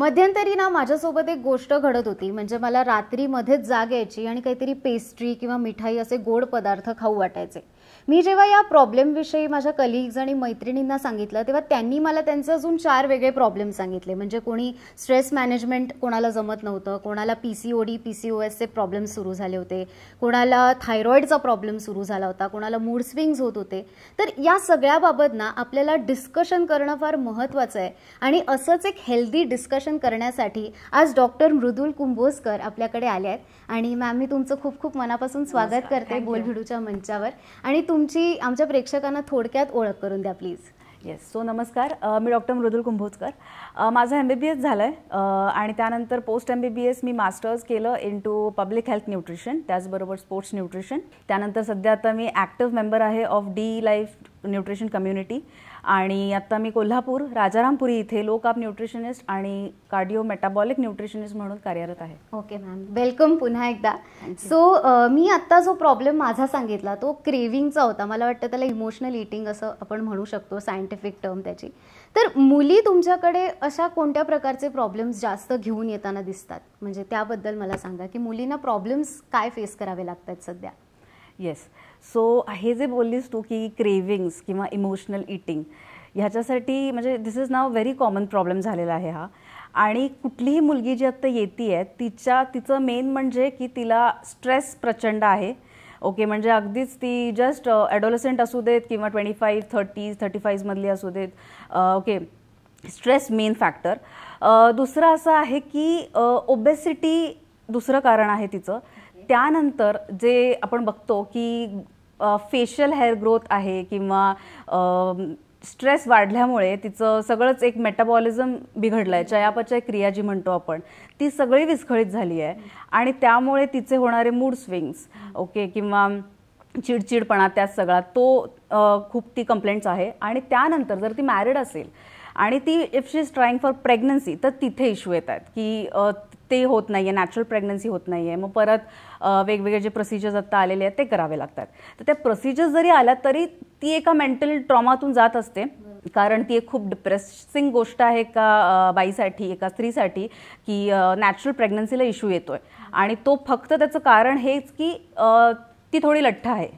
मध्यंतरी ना माझ्यासोबत एक गोष्ट घडत होती म्हणजे मला रात्रीमध्येच जाग यायची आणि काहीतरी पेस्ट्री किंवा मिठाई असे गोड पदार्थ खाऊ वाटायचे मी जेव्हा या प्रॉब्लेमविषयी माझ्या कलिग्ज आणि मैत्रिणींना सांगितलं तेव्हा त्यांनी मला त्यांचे अजून चार वेगळे प्रॉब्लेम सांगितले म्हणजे कोणी स्ट्रेस मॅनेजमेंट कोणाला जमत नव्हतं कोणाला P C O D P C O एसचे प्रॉब्लेम सुरू झाले होते कोणाला थायरॉईडचा प्रॉब्लेम सुरू झाला होता कोणाला मूड स्विंग्स होत होते तर या सगळ्याबाबत ना आपल्याला डिस्कशन करणं फार महत्त्वाचं आहे आणि असंच एक हेल्दी डिस्कशन करण्यासाठी आज डॉक्टर मृदुल कुंभोजकर आपल्याकडे आले आहेत आणि मॅम मी तुमचं खूप खूप मनापासून स्वागत करते बोलभिडूच्या मंचावर आणि तुम तुमची आमच्या प्रेक्षकांना थोडक्यात ओळख करून द्या प्लीज येस सो नमस्कार मी डॉक्टर मृदुल कुंभोजकर माझं एम बी बी एस झालं आहे आणि त्यानंतर post M B B S मी मास्टर्स केलं into public health nutrition त्याचबरोबर स्पोर्ट्स न्यूट्रिशन त्यानंतर सध्या आता मी ॲक्टिव्ह मेंबर आहे of the life nutrition community आणि आत्ता मी कोल्हापूर राजारामपुरी इथे लोक काप न्यूट्रिशनिस्ट आणि कार्डिओ मेटाबॉलिक न्यूट्रिशनिस्ट म्हणून कार्यरत आहे ओके मॅम वेलकम पुन्हा एकदा सो मी आत्ता जो प्रॉब्लेम माझा सांगितला तो क्रेविंगचा होता मला वाटतं त्याला इमोशनल इटिंग असं आपण म्हणू शकतो सायंटिफिक टर्म त्याची तर मुली तुमच्याकडे अशा कोणत्या प्रकारचे प्रॉब्लेम्स जास्त घेऊन येताना दिसतात म्हणजे त्याबद्दल मला सांगा की मुलींना प्रॉब्लेम्स काय फेस करावे लागतात सध्या येस सो हे जे बोललीस तू की क्रेविंग्स किंवा इमोशनल इटिंग ह्याच्यासाठी म्हणजे this is now very common problem झालेला आहे हा आणि कुठलीही मुलगी जी आत्ता येते आहे तिच्या तिचं मेन म्हणजे की तिला स्ट्रेस प्रचंड आहे ओके म्हणजे अगदीच ती जस्ट ॲडोलसेंट uh, असू देत किंवा ट्वेंटी फाईव्ह थर्टीज थर्टी फाईव्हमधली असू देत ओके स्ट्रेस मेन फॅक्टर दुसरं असं आहे की ओबेसिटी uh, दुसरं कारण आहे तिचं त्यानंतर जे आपण बघतो की फेशियल हेअर ग्रोथ आहे किंवा स्ट्रेस वाढल्यामुळे तिचं सगळंच एक मेटाबॉलिझम बिघडलं आहे चयापचय क्रिया जी म्हणतो आपण ती सगळी विस्कळीत झाली आहे आणि त्यामुळे तिचे होणारे मूड स्विंग्स ओके किंवा चिडचिडपणा त्यात सगळा तो खूप ती कंप्लेंट्स आहे आणि त्यानंतर जर ती मॅरिड असेल आणि ती if she is trying for pregnancy तर तिथे इश्यू येतात की ते होत नाही आहे नॅचरल प्रेग्नन्सी होत नाही आहे मग परत वेगवेगळे जे प्रोसिजर्स आत्ता आलेले आहेत ते करावे लागतात तर त्या प्रोसिजर्स जरी आल्या तरी ती एका मेंटल ट्रॉमातून जात असते कारण ती एक खूप डिप्रेसिंग गोष्ट आहे एका बाईसाठी एका स्त्रीसाठी की नॅचरल प्रेग्नन्सीला इश्यू येतो आहे आणि तो फक्त त्याचं कारण हेच की ती थोडी लठ्ठ आहे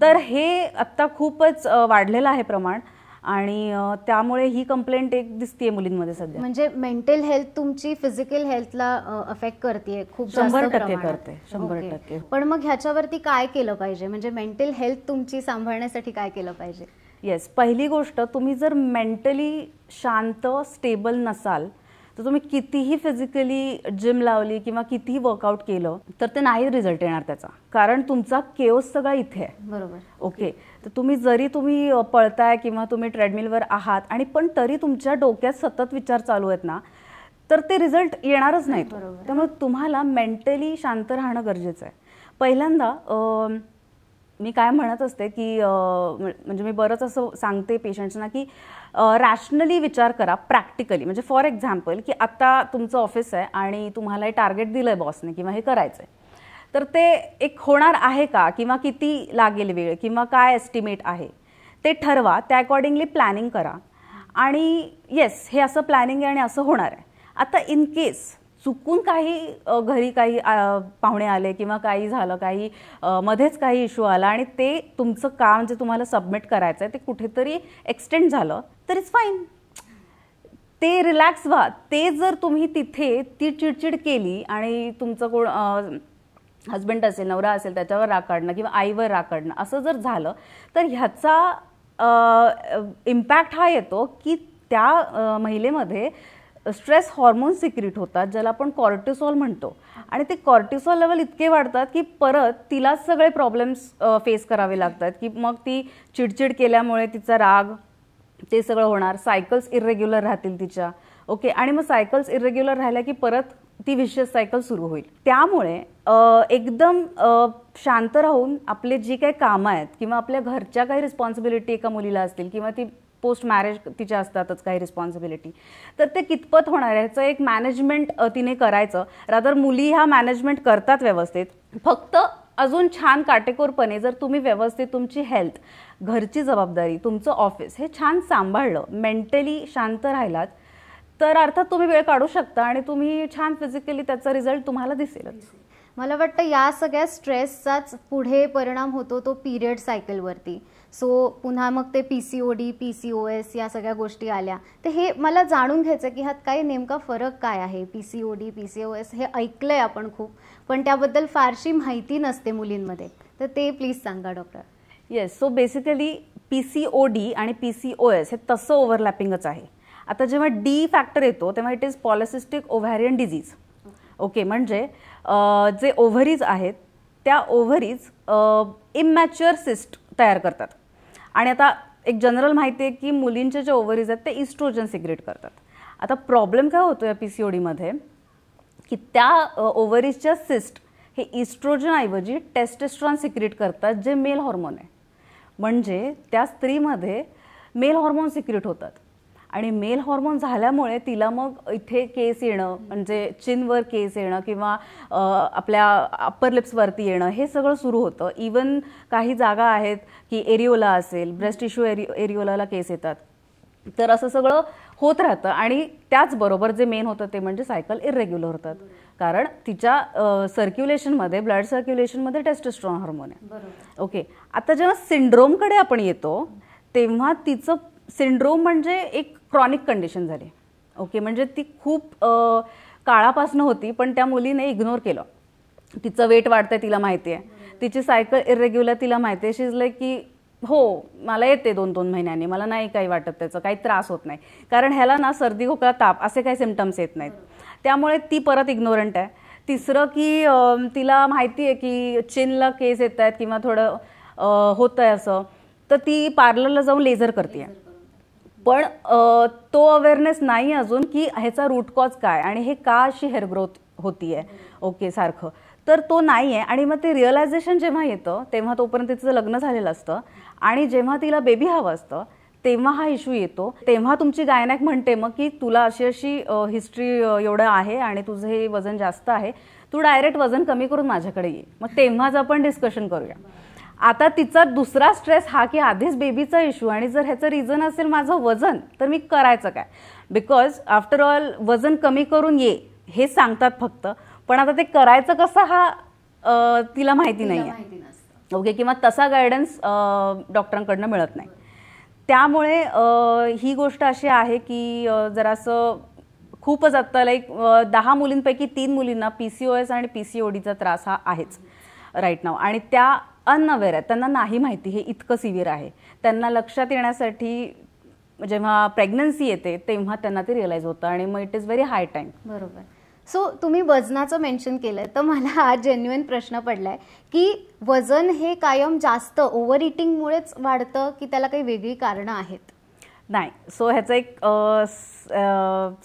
तर हे आत्ता खूपच वाढलेलं आहे प्रमाण आणि त्यामुळे ही कंप्लेंट एक दिसतीये मुलींमध्ये सध्या म्हणजे मेंटल हेल्थ तुमची फिजिकल हेल्थला अफेक्ट करते खूप शंभर टक्के करते शंभर टक्के पण मग ह्याच्यावरती काय केलं पाहिजे म्हणजे मेंटल हेल्थ तुमची सांभाळण्यासाठी काय केलं पाहिजे येस पहिली गोष्ट तुम्ही जर मेंटली शांत स्टेबल नसाल तर तुम्ही कितीही फिजिकली जिम लावली किंवा कितीही वर्कआउट केलं तर ते नाही रिझल्ट येणार त्याचा कारण तुमचा केओस सगळा इथे आहे बरोबर ओके तर तुम्ही जरी तुम्ही पळताय किंवा तुम्ही ट्रेडमिलवर आहात आणि पण तरी तुमच्या डोक्यात सतत विचार चालू आहेत ना तर ते रिझल्ट येणारच नाहीत त्यामुळे तुम्हाला मेंटली शांत राहणं गरजेचं आहे पहिल्यांदा मी काय म्हणत असते की म्हणजे मी बरंच असं सांगते पेशंट्सना की रॅशनली विचार करा प्रॅक्टिकली म्हणजे फॉर एक्झाम्पल की आत्ता तुमचं ऑफिस आहे आणि तुम्हाला हे टार्गेट दिलं आहे बॉसने किंवा हे करायचं आहे तर ते एक होणार आहे का किंवा किती लागेल वेळ किंवा काय एस्टिमेट आहे ते ठरवा त्या अकॉर्डिंगली प्लॅनिंग करा आणि येस हे असं प्लॅनिंग आहे आणि असं होणार आहे आता इन केस चुकून काही घरी काही पाहुणे आले किंवा काही झालं काही मध्येच काही इश्यू आला आणि ते तुमचं काम जे तुम्हाला सबमिट करायचं आहे ते कुठेतरी एक्सटेंड झालं तर इट्स फाईन ते रिलॅक्स व्हा ते जर तुम्ही तिथे ती चिडचिड केली आणि तुमचं कोण हस्बंड असेल नवरा असेल त्याच्यावर राग काढणं किंवा आईवर राग काढणं असं जर झालं तर ह्याचा इम्पॅक्ट हा येतो की त्या महिलेमध्ये स्ट्रेस हॉर्मोन सिक्रिट होतात ज्याला आपण कॉर्टिसॉल म्हणतो आणि ते कॉर्टिसॉल लेवल इतके वाढतात की परत तिलाच सगळे प्रॉब्लेम्स फेस करावे लागतात की मग ती चिडचिड केल्यामुळे तिचा राग ते सगळं होणार सायकल्स इरेग्युलर राहतील तिच्या ओके आणि मग सायकल्स इरेग्युलर राहिल्या की परत ती विशेष सायकल सुरू होईल त्यामुळे एकदम शांत राहून आपले जी काही कामं आहेत किंवा आपल्या घरच्या काही रिस्पॉन्सिबिलिटी एका मुलीला असतील किंवा ती पोस्ट मॅरेज तिच्या असतातच काही रिस्पॉन्सिबिलिटी तर ते कितपत होणार ह्याचं एक मॅनेजमेंट तिने करायचं रादर मुली ह्या मॅनेजमेंट करतात व्यवस्थित फक्त अजून छान काटेकोरपणे जर तुम्ही व्यवस्थित तुमची हेल्थ घरची जबाबदारी तुमचं ऑफिस हे छान सांभाळलं मेंटली शांत राहिलात तर अर्थात तुम्ही वेळ काढू शकता आणि तुम्ही छान फिजिकली त्याचा रिझल्ट तुम्हाला दिसेलच मला वाटतं या सगळ्या स्ट्रेसचाच पुढे परिणाम होतो तो पिरियड सायकलवरती सो पुन्हा मग ते P C O D P C O S या सगळ्या गोष्टी आल्या तर हे मला जाणून घ्यायचं की ह्यात काय नेमका फरक काय आहे P C O D P C O S हे ऐकलं आहे आपण खूप पण त्याबद्दल फारशी माहिती नसते मुलींमध्ये तर ते प्लीज सांगा doctor yes so basically P आणि पी सी ओ एस हे तसं ओव्हरलॅपिंगच आहे आता जेव्हा डी फॅक्टर येतो तेव्हा it is polycystic ovarian disease okay म्हणजे जे ओव्हरीज आहेत त्या ओव्हरीज इमॅच्युअर सिस्ट तयार करतात आणि आता एक जनरल माहिती आहे की मुलींचे जे ओव्हरीज आहेत ते इस्ट्रोजन सिक्रेट करतात आता प्रॉब्लेम काय होतो या पी सी ओ की त्या ओव्हरीजच्या सिस्ट हे इस्ट्रोजनऐवजी टेस्टेस्ट्रॉन सिक्रेट करतात जे मेल हॉर्मोन आहे म्हणजे त्या स्त्रीमध्ये मेल हॉर्मोन सिक्रेट होतात आणि मेल हॉर्मोन झाल्यामुळे तिला मग इथे केस येणं म्हणजे चिनवर केस येणं किंवा आपल्या अप्पर लिप्सवरती येणं हे सगळं सुरू होतं इवन काही जागा आहेत की एरिओला असेल ब्रेस्ट टिश्यू एरि एरिओलाला केस येतात तर असं सगळं होत राहतं आणि त्याचबरोबर जे मेन होतं ते म्हणजे सायकल इरेग्युलर होतात कारण तिच्या सर्क्युलेशनमध्ये ब्लड सर्क्युलेशनमध्ये टेस्टोस्ट्रॉन हार्मोन आहे ओके आता जेव्हा सिंड्रोमकडे आपण येतो तेव्हा तिचं सिंड्रोम म्हणजे एक क्रॉनिक कंडिशन झाली ओके म्हणजे ती खूप काळापासनं होती पण त्या मुलीने इग्नोर केलं तिचं वेट वाढतंय तिला माहिती आहे तिची सायकल इरेग्युलर तिला माहिती आहे शिजलं की हो मला येते दोन दोन महिन्यांनी मला नाही काही वाटत त्याचं काही त्रास होत नाही कारण ह्याला ना सर्दी खोकला ताप असे काही सिमटम्स येत नाहीत त्यामुळे ती परत इग्नोरंट आहे तिसरं की तिला माहिती आहे की चिनला केस येत आहेत किंवा थोडं होतं आहे असं तर ती पार्लरला जाऊन लेझर करते आहे पण तो अवेअरनेस नाही अजून की ह्याचा रूट कॉज काय आणि हे का अशी हेअर ग्रोथ होती आहे ओके सारखं तर तो नाही आहे आणि मग ते रिअलायझेशन जेव्हा येतं तेव्हा तोपर्यंत तिचं लग्न झालेलं असतं आणि जेव्हा तिला बेबी हवं असतं तेव्हा हा इश्यू येतो तेव्हा तुमची गायनॅक म्हणते मग की तुला अशी अशी हिस्ट्री एवढं आहे आणि तुझं हे वजन जास्त आहे तू डायरेक्ट वजन कमी करून माझ्याकडे ये मग तेव्हाच आपण डिस्कशन करूया आता तिचा दुसरा स्ट्रेस हा की आधीच बेबीचा इश्यू आणि जर ह्याचं रिझन असेल माझं वजन तर मी करायचं काय बिकॉज आफ्टर ऑल वजन कमी करून ये हे सांगतात फक्त पण आता ते करायचं कसं हा तिला माहिती नाही आहे ओके किंवा तसा गायडन्स डॉक्टरांकडनं मिळत नाही त्यामुळे ही गोष्ट अशी आहे की जरासं खूपच आत्ता लाईक दहा मुलींपैकी तीन मुलींना पी सी ओ एस आणि पी सी ओ डीचा त्रास हा आहेच राईट नाव आणि त्या अनअवेअर आहेत त्यांना नाही माहिती हे इतकं सिव्हिअर आहे त्यांना लक्षात येण्यासाठी जेव्हा प्रेग्नन्सी येते तेव्हा त्यांना ते रिअलाइज होतं आणि मग it is very high time बरोबर सो तुम्ही वजनाचं मेन्शन केलं तर मला हा जेन्युइन प्रश्न पडलाय की वजन हे कायम जास्त ओव्हर इटिंगमुळेच वाढतं की त्याला काही वेगळी कारणं आहेत नाही सो ह्याचं एक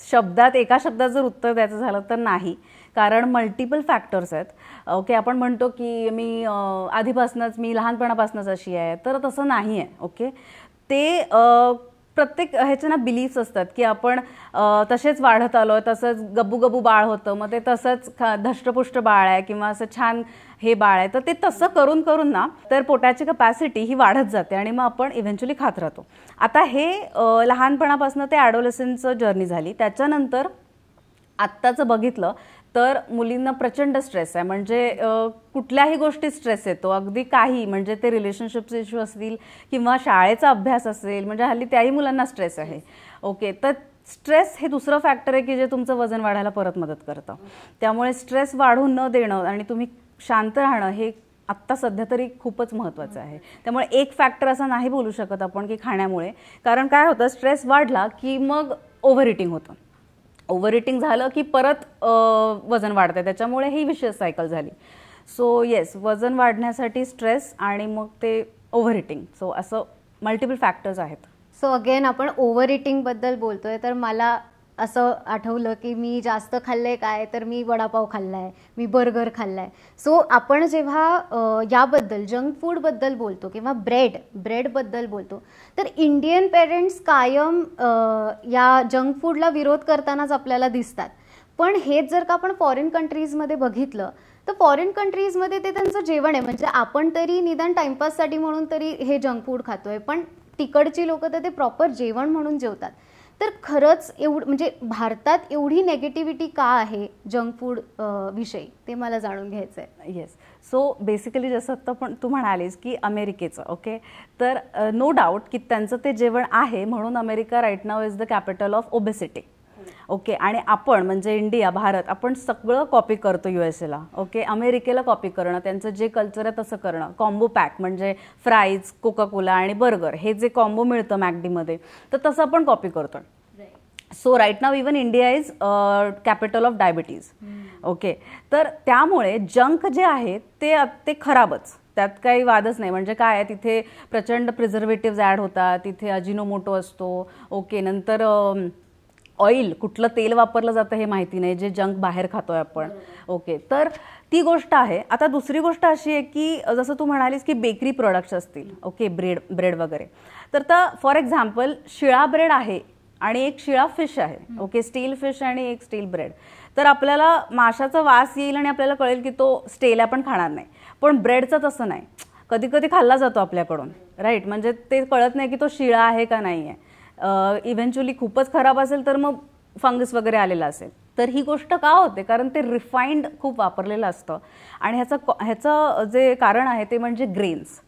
शब्दात एका शब्दात जर उत्तर द्यायचं झालं तर नाही कारण मल्टिपल फॅक्टर्स आहेत ओके आपण म्हणतो की मी आधीपासूनच मी लहानपणापासूनच अशी आहे तर तसं नाही आहे ओके ते प्रत्येक ह्याचे ना बिलीफ्स असतात की आपण तसेच वाढत आलो आहे तसंच गब्बू बाळ होतं मग ते तसंच खा धष्टपुष्ट बाळ आहे किंवा असं छान हे बाळ आहे तर ते तसं करून करून ना तर पोटाची कपॅसिटी ही वाढत जाते आणि मग आपण इव्हेंच्युअली खात राहतो आता हे लहानपणापासून ते ॲडोलेसनचं जर्नी झाली त्याच्यानंतर आत्ताचं बघितलं तर मुलींना प्रचंड स्ट्रेस आहे म्हणजे कुठल्याही गोष्टी स्ट्रेस येतो अगदी काही म्हणजे ते रिलेशनशिपचे इश्यू असतील किंवा शाळेचा अभ्यास असेल म्हणजे हल्ली त्याही मुलांना स्ट्रेस आहे ओके तर स्ट्रेस हे दुसरं फॅक्टर आहे की जे तुमचं वजन वाढायला परत मदत करतं त्यामुळे स्ट्रेस वाढून न देणं आणि तुम्ही शांत राहणं हे आत्ता सध्या तरी खूपच महत्त्वाचं आहे त्यामुळे एक फॅक्टर असा नाही बोलू शकत आपण की खाण्यामुळे कारण काय होतं स्ट्रेस वाढला की मग ओव्हर इटिंग होतं ओव्हर इटिंग झालं की परत वजन वाढतं त्याच्यामुळे ही विशेष सायकल झाली सो येस वजन वाढण्यासाठी स्ट्रेस आणि मग ते ओव्हर सो असं मल्टिपल फॅक्टर्स आहेत सो अगेन आपण ओव्हर इटिंगबद्दल बोलतोय तर मला असं आठवलं की मी जास्त खाल्लं आहे काय तर मी वडापाव खाल्लाय मी बर्गर खाल्लाय सो आपण जेव्हा याबद्दल जंक फूडबद्दल बोलतो किंवा ब्रेड ब्रेडबद्दल बोलतो तर इंडियन पेरेंट्स कायम या जंक फूडला विरोध करतानाच आपल्याला दिसतात पण हेच जर का आपण फॉरेन कंट्रीजमध्ये बघितलं तर फॉरेन कंट्रीजमध्ये ते त्यांचं जेवण आहे म्हणजे आपण तरी निदान टाइमपाससाठी म्हणून तरी हे जंक फूड खातोय पण तिकडची लोक तर ते प्रॉपर जेवण म्हणून जेवतात तर खरंच एवढ म्हणजे भारतात एवढी नेगेटिव्हिटी का आहे जंक फूड विषयी ते मला जाणून घ्यायचं आहे येस सो बेसिकली जसं तर पण तू म्हणालीस की अमेरिकेचं ओके तर नो डाऊट की त्यांचं ते जेवण आहे म्हणून America right now is the capital of obesity okay आणि आपण म्हणजे इंडिया भारत आपण सगळं कॉपी करतो यू एस एला ओके अमेरिकेला कॉपी करणं त्यांचं जे कल्चर आहे तसं करणं कॉम्बो पॅक म्हणजे फ्राईज कोका कोला आणि बर्गर हे जे कॉम्बो मिळतं मॅगडीमध्ये तर तसं आपण कॉपी करतो so right now even India is capital of diabetes okay तर त्यामुळे जंक जे आहे ते ते खराबच त्यात काही वादच नाही म्हणजे काय आहे तिथे प्रचंड प्रिझर्वेटिव्ह ॲड होतात तिथे अजिनोमोटो असतो ओके नंतर ऑइल कुठलं तेल वापरलं जातं हे माहिती नाही जे जंक बाहेर खातोय आपण ओके तर ती गोष्ट आहे आता दुसरी गोष्ट अशी आहे की जसं तू म्हणालीस की बेकरी प्रोडक्ट्स असतील ओके ब्रेड ब्रेड वगैरे तर तर फॉर एक्झाम्पल शिळा ब्रेड आहे आणि एक शिळा फिश आहे ओके स्टील फिश आणि एक स्टील ब्रेड तर आपल्याला माशाचा वास येईल आणि आपल्याला कळेल की तो स्टेल आपण खाणार नाही पण ब्रेडचं तसं नाही कधी कधी खाल्ला जातो आपल्याकडून राईट म्हणजे ते कळत नाही की तो शिळा आहे का नाही आहे इव्हेंच्युअली खूपच खराब असेल तर मग फंगस वगैरे आलेला असेल तर ही गोष्ट का होते कारण ते रिफाईंड खूप वापरलेलं असतं आणि ह्याचं ह्याचं जे कारण आहे ते म्हणजे ग्रेन्स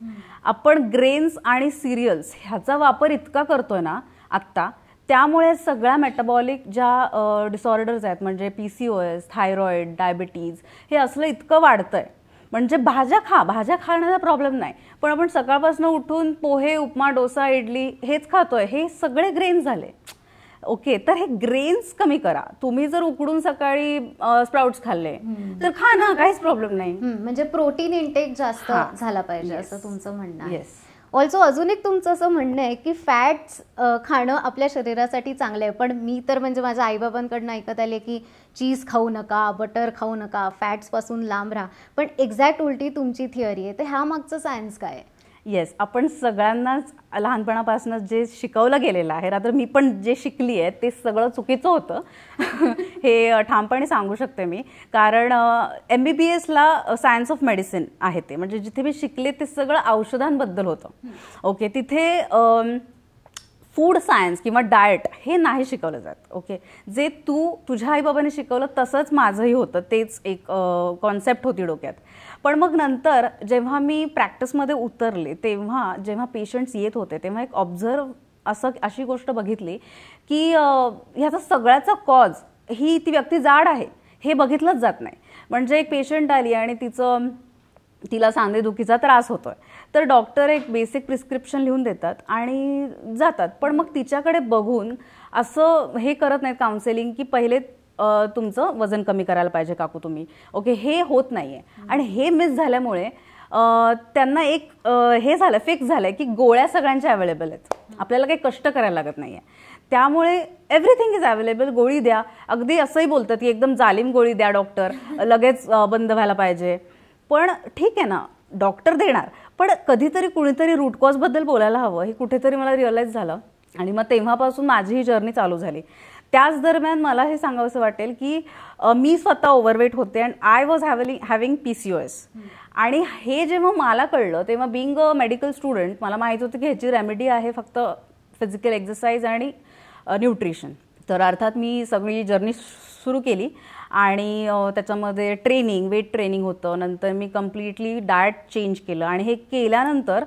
आपण ग्रेन्स आणि सिरियल्स ह्याचा वापर इतका करतोय ना आत्ता त्यामुळे सगळ्या मेटाबॉलिक ज्या डिसऑर्डर्स आहेत म्हणजे P C O S thyroid diabetes हे असलं इतकं वाढतंय म्हणजे भाज्या खा भाज्या खाण्याचा प्रॉब्लेम नाही पण आपण सकाळपासून उठून पोहे उपमा डोसा इडली हेच खातोय हे सगळे ग्रेन झाले ओके तर हे ग्रेन्स कमी करा तुम्ही जर उकडून सकाळी स्प्राउट्स खाल्ले तर खा ना काहीच प्रॉब्लेम नाही म्हणजे प्रोटीन इंटेक जास्त झाला पाहिजे असं तुमचं म्हणणं येस ऑल्सो अजून एक तुमचं असं म्हणणं आहे की फॅट्स खाणं आपल्या शरीरासाठी चांगलं आहे पण मी तर म्हणजे माझ्या आईबाबांकडनं ऐकत आले की चीज खाऊ नका बटर खाऊ नका फॅट्सपासून लांब राहा पण एक्झॅक्ट उलटी तुमची थिअरी आहे तर ह्या मागचं सायन्स काय आहे येस आपण सगळ्यांनाच लहानपणापासून जे शिकवलं गेलेलं आहे रात्र मी पण जे शिकली आहे ते सगळं चुकीचं होतं हे ठामपणे सांगू शकते मी कारण एम बी बी एसला सायन्स ऑफ मेडिसिन आहे ते म्हणजे जिथे मी शिकले ते सगळं औषधांबद्दल होतं ओके तिथे फूड सायन्स किंवा डाएट हे नाही शिकवलं जात ओके जे तू तुझ्या आईबाबाने शिकवलं तसंच माझंही होतं तेच एक कॉन्सेप्ट होती डोक्यात पण मग नंतर जेव्हा मी प्रॅक्टिसमध्ये उतरले तेव्हा जेव्हा पेशंट्स येत होते तेव्हा एक ऑब्झर्व असं अशी गोष्ट बघितली की ह्याचा सगळ्याचा कॉज ही ती व्यक्ती जाड आहे हे बघितलंच जात नाही म्हणजे एक पेशंट आली आणि तिचं तिला सांधेदुखीचा त्रास होतो आहे तर डॉक्टर एक बेसिक प्रिस्क्रिप्शन लिहून देतात आणि जातात पण मग तिच्याकडे बघून असं हे करत नाहीत काउन्सिलिंग की पहिले तुमचं वजन कमी करायला पाहिजे काकू तुम्ही ओके हे होत नाही आहे आणि हे मिस झाल्यामुळे त्यांना एक हे झालं फिक्स झालं की गोळ्या सगळ्यांच्या अवेलेबल आहेत आपल्याला काही कष्ट करायला लागत नाही आहे त्यामुळे एव्हरीथिंग इज अवेलेबल गोळी द्या अगदी असंही बोलतात की एकदम जालिम गोळी द्या डॉक्टर लगेच बंद व्हायला पाहिजे पण ठीक आहे ना डॉक्टर देणार पण कधीतरी कुणीतरी रूटकॉजबद्दल बोलायला हवं हे कुठेतरी मला रिअलाईज झालं आणि मग तेव्हापासून माझी ही जर्नी चालू झाली त्याच दरम्यान मला हे सांगावंसं वाटेल की मी स्वतः ओव्हरवेट होते अँड आय वॉज हॅव्हलिंग having P C O S आणि हे जेव्हा मला कळलं तेव्हा बिंग अ मेडिकल स्टुडंट मला माहीत होतं की ह्याची रेमेडी आहे फक्त फिजिकल एक्सरसाइज आणि न्यूट्रिशन तर अर्थात मी सगळी जर्नी सुरू केली आणि त्याच्यामध्ये ट्रेनिंग वेट ट्रेनिंग होतं नंतर मी कम्प्लिटली डाएट चेंज केलं आणि हे केल्यानंतर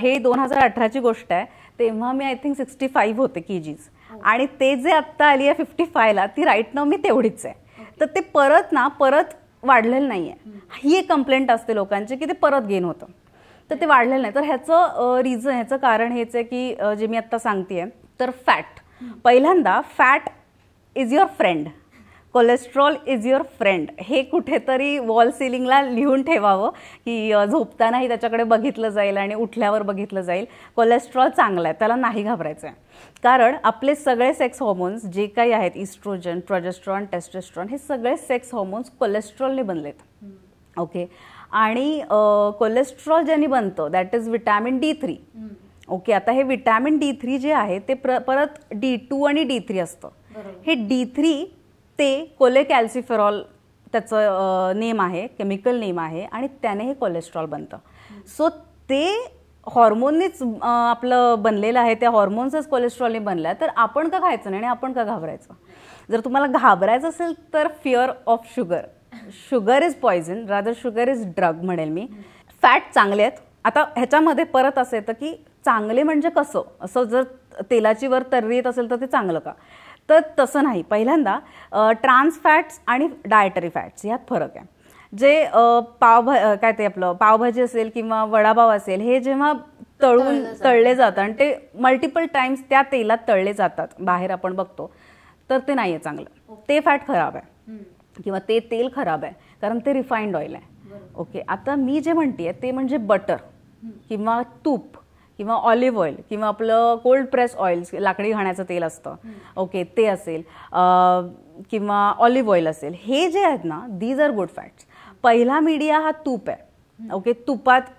हे दोन हजार अठराची गोष्ट आहे तेव्हा मी आय थिंक सिक्स्टी फाईव्ह होते के जीज हो. आणि ते जे आत्ता आली आहे फिफ्टी फायला ती राईट नाव मी तेवढीच आहे तर ते परत ना परत वाढलेलं नाही आहे ही एक कंप्लेंट असते लोकांची की ते परत गेन होतं तर ते वाढलेलं नाही तर ह्याचं रिझन ह्याचं कारण हेच आहे की जे मी आत्ता सांगते तर फॅट पहिल्यांदा fat is your friend cholesterol is your friend हे कुठेतरी वॉल सिलिंगला लिहून ठेवावं की झोपतानाही त्याच्याकडे बघितलं जाईल आणि उठल्यावर बघितलं जाईल कोलेस्ट्रॉल चांगला आहे त्याला नाही घाबरायचं आहे कारण आपले सगळे सेक्स हॉर्मोन्स जे काही आहेत इस्ट्रोजन प्रोजेस्ट्रॉन टेस्टेस्ट्रॉन हे सगळे सेक्स हॉर्मोन्स कोलेस्ट्रॉलने बनलेत ओके आणि कोलेस्ट्रॉल ज्यांनी बनतं that is vitamin D three okay आता हे विटॅमिन डी थ्री जे आहे ते परत डी टू आणि डी थ्री असतं हे डी थ्री ते कोले कॅल्सिफेरॉल त्याचं नेम आहे केमिकल नेम आहे आणि त्याने हे कोलेस्ट्रॉल बनतं सो ते हॉर्मोननेच आपलं बनलेलं आहे त्या हॉर्मोन्सच कोलेस्ट्रॉलने बनलं आहे तर आपण का खायचं नाही आणि आपण का घाबरायचं जर तुम्हाला घाबरायचं असेल तर fear of sugar sugar is poison rather sugar is drug म्हणेल मी फॅट चांगले आहेत आता ह्याच्यामध्ये परत असं येतं की चांगले म्हणजे कसं असं जर तेलाची वर तर येत असेल तर ते चांगलं का तर तसं नाही पहिल्यांदा ट्रान्स फॅट्स आणि डायटरी फॅट्स यात फरक आहे जे पावभा काय ते आपलं पावभाजी असेल किंवा वडापाव असेल हे जेव्हा तळून तळले जातात आणि ते मल्टिपल टाइम्स त्या तेलात तळले जातात बाहेर आपण बघतो तर ते नाही आहे चांगलं ते फॅट खराब आहे किंवा ते तेल खराब आहे कारण ते रिफाईंड ऑइल आहे ओके आता मी जे म्हणते ते म्हणजे बटर किंवा तूप किंवा ऑलिव्ह ऑइल किंवा आपलं कोल्ड प्रेस ऑइल लाकडी घाण्याचं तेल असतं ओके ते असेल किंवा ऑलिव्ह ऑइल असेल हे जे आहेत ना दीज आर गुड फॅट्स पहिला मीडिया हा तूप आहे ओके तुपात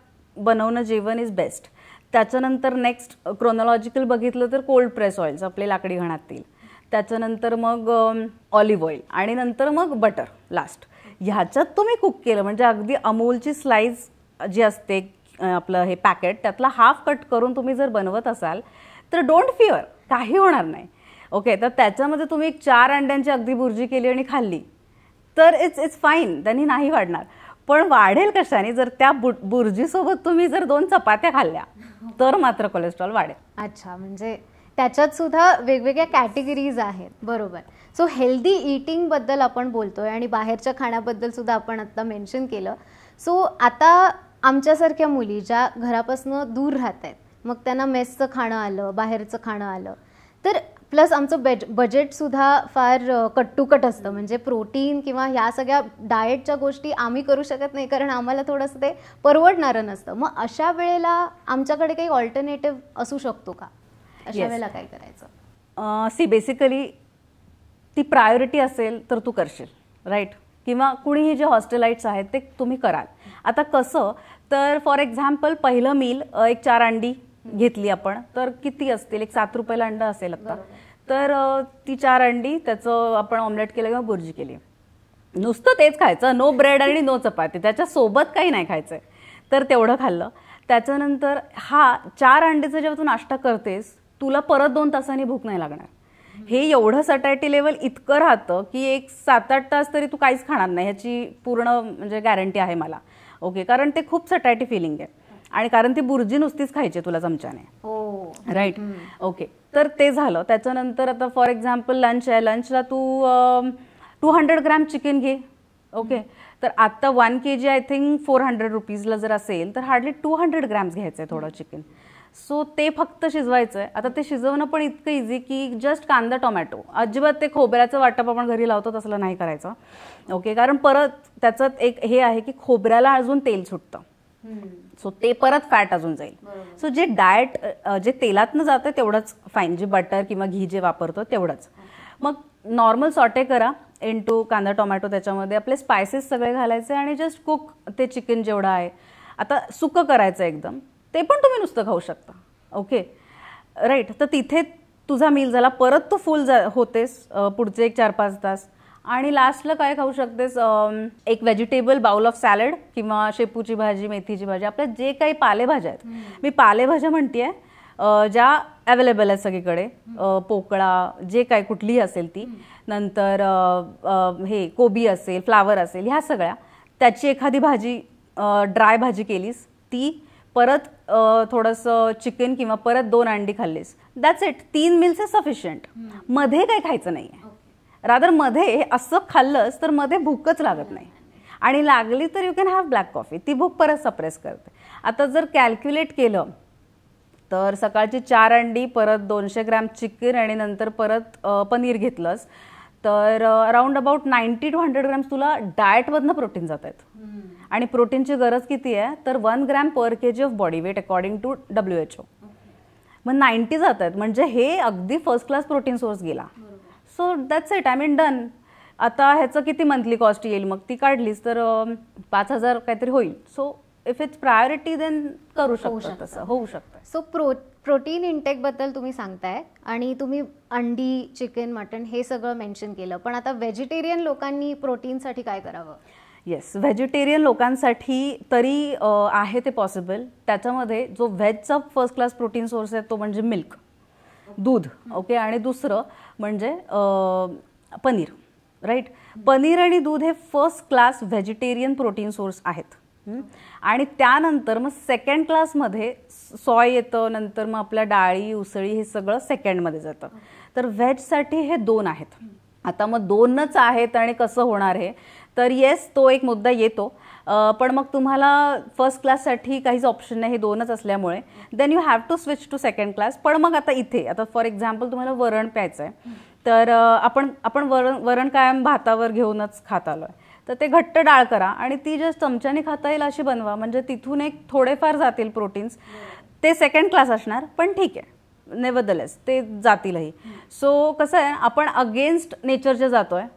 बनवणं जेवण इज बेस्ट त्याच्यानंतर नेक्स्ट क्रोनॉलॉजिकल बघितलं तर कोल्ड प्रेस ऑइल्स आपले लाकडी घाणात तेल त्याच्यानंतर मग ऑलिव्ह ऑइल आणि नंतर मग बटर लास्ट ह्याच्यात तुम्ही कुक केलं म्हणजे अगदी अमूलची स्लाईस जी असते आपलं हे पॅकेट त्यातला हाफ कट करून तुम्ही जर बनवत असाल तर डोंट फिअर काही होणार नाही ओके तर त्याच्यामध्ये तुम्ही एक चार अंड्यांची अगदी बुर्जी केली आणि खाल्ली तर इट्स इट्स फाईन त्यांनी नाही वाढणार पण वाढेल कशाने जर त्या बु बुर्जीसोबत तुम्ही जर दोन चपात्या खाल्ल्या तर मात्र कोलेस्ट्रॉल वाढेल अच्छा म्हणजे त्याच्यात सुद्धा वेगवेगळ्या कॅटेगरीज आहेत बरोबर सो हेल्दी इटिंगबद्दल आपण बोलतोय आणि बाहेरच्या खाण्याबद्दल सुद्धा आपण आता मेन्शन केलं सो आता आमच्यासारख्या मुली ज्या घरापासून दूर राहत आहेत मग त्यांना मेसचं खाणं आलं बाहेरचं खाणं आलं तर प्लस आमचं बज बजेटसुद्धा फार कट्टुकट असतं म्हणजे प्रोटीन किंवा ह्या सगळ्या डाएटच्या गोष्टी आम्ही करू शकत नाही कारण आम्हाला थोडंसं ते परवडणारं नसतं मग अशा वेळेला आमच्याकडे काही ऑल्टरनेटिव्ह असू शकतो का अशा वेळेला काय करायचं सी बेसिकली ती प्रायोरिटी असेल तर तू करशील राईट किंवा कुणीही जे हॉस्टेलाइट्स आहेत ते तुम्ही कराल आता कसं तर फॉर एक्झाम्पल पहिलं मील एक चार अंडी घेतली आपण तर किती असतील एक सात रुपयाला अंडा असेल आता तर ती चार अंडी त्याचं आपण ऑमलेट केलं किंवा भुर्जी केली नुसतं तेच खायचं नो ब्रेड आणि नो चपाती त्याच्यासोबत काही नाही खायचं तर तेवढं खाल्लं त्याच्यानंतर हा चार अंडीचं जेव्हा तू नाश्ता करतेस तुला परत दोन तासांनी भूक नाही लागणार हे एवढं सटायटी लेवल इतकं राहतं की एक सात आठ तास तरी तू काहीच खाणार नाही ह्याची पूर्ण म्हणजे गॅरंटी आहे मला ओके कारण ते खूप सटायटी फिलिंग आहे आणि कारण ती बुर्जी नुसतीच खायची तुला चमच्याने राईट हो. ओके तर ते झालं त्याच्यानंतर आता फॉर एक्झाम्पल लंच आहे लंचला तू टू हंड्रेड ग्रॅम चिकन घे ओके तर आत्ता one K G I think four hundred रुपीजला जर असेल तर हार्डली टू हंड्रेड ग्रॅम्स घ्यायचं आहे थोडं चिकन सो ते फक्त शिजवायचं आहे आता ते शिजवणं पण इतकं इझी की जस्ट कांदा टोमॅटो अजिबात ते खोबऱ्याचं वाटप आपण घरी लावतो तसलं नाही करायचं ओके कारण परत त्याचं एक हे आहे की खोबऱ्याला अजून तेल सुटतं सो ते परत फॅट अजून जाईल सो जे डाएट जे तेलातनं जातं तेवढंच फाईन जे बटर किंवा घी जे वापरतो तेवढंच मग नॉर्मल सॉटे करा टू कांदा टोमॅटो त्याच्यामध्ये आपले स्पायसेस सगळे घालायचे आणि जस्ट कुक ते चिकन जेवढं आहे आता सुकं करायचं एकदम ते पण तुम्ही नुसतं खाऊ शकता ओके राईट तर तिथे तुझा मील झाला परत तू फुल जा होतेस पुढचे एक चार पाच तास आणि लास्टला काय खाऊ शकतेस एक व्हेजिटेबल बाउल ऑफ सॅलड किंवा शेपूची भाजी मेथीची भाजी आपल्या जे काही पालेभाज्या आहेत मी पालेभाज्या म्हणते ज्या अवेलेबल आहेत सगळीकडे पोकळा जे काय कुठलीही असेल ती नंतर हे कोबी असेल फ्लावर असेल ह्या सगळ्या त्याची एखादी भाजी ड्राय भाजी केलीस ती परत थोडंसं चिकन किंवा परत दोन अंडी खाल्लीस दॅट्स इट तीन मिल्स इज सफिशियंट मध्ये काही खायचं नाही आहे रादर मध्ये असं खाल्लंस तर मध्ये भूकच लागत नाही आणि लागली तर you can have black coffee ती भूक परत सप्रेस करते आता जर कॅल्क्युलेट केलं तर सकाळची चार अंडी परत दोनशे ग्रॅम चिकन आणि नंतर परत पनीर घेतलंस तर around about ninety to hundred grams तुला डाएटमधनं प्रोटीन जात आहेत आणि प्रोटीनची गरज किती आहे तर one gram per K G of body weight according to W H O मग नाईन्टी जात आहेत म्हणजे हे अगदी फर्स्ट क्लास प्रोटीन सोर्स गेला so that's it I mean done आता ह्याचं किती मंथली कॉस्ट येईल मग ती काढलीस तर पाच हजार काहीतरी होईल so if it's priority then करू शकतो तसं होऊ शकतं सो प्रो प्रोटीन बद्दल तुम्ही सांगताय आणि तुम्ही अंडी चिकन मटण हे सगळं मेन्शन केलं पण आता व्हेजिटेरियन लोकांनी प्रोटीनसाठी काय करावं येस व्हेजिटेरियन लोकांसाठी तरी आहे ते पॉसिबल त्याच्यामध्ये जो व्हेजचा फर्स्ट क्लास प्रोटीन सोर्स आहे तो म्हणजे मिल्क दूध ओके आणि दुसरं म्हणजे पनीर राईट पनीर आणि दूध हे first class vegetarian protein source आहेत आणि त्यानंतर मग सेकंड क्लासमध्ये सॉय येतं नंतर मग आपल्या डाळी उसळी हे सगळं सेकंडमध्ये जातं तर व्हेजसाठी हे दोन आहेत आता मग दोनच आहेत आणि कसं होणार हे तर येस तो एक मुद्दा येतो पण मग तुम्हाला फर्स्ट क्लाससाठी काहीच ऑप्शन नाही हे दोनच असल्यामुळे then you have to switch to second class पण मग आता इथे आता फॉर एक्झाम्पल तुम्हाला वरण प्यायचं आहे तर आपण आपण वरण वरण कायम भातावर घेऊनच खात आलो आहे तर ते घट्ट डाळ करा आणि ती जस्ट चमच्याने खाता येईल अशी बनवा म्हणजे तिथून एक थोडेफार जातील प्रोटीन्स ते सेकंड क्लास असणार पण ठीक आहे नेवदलेस ते जातीलही सो कसं आहे आपण अगेन्स्ट जे जातो आहे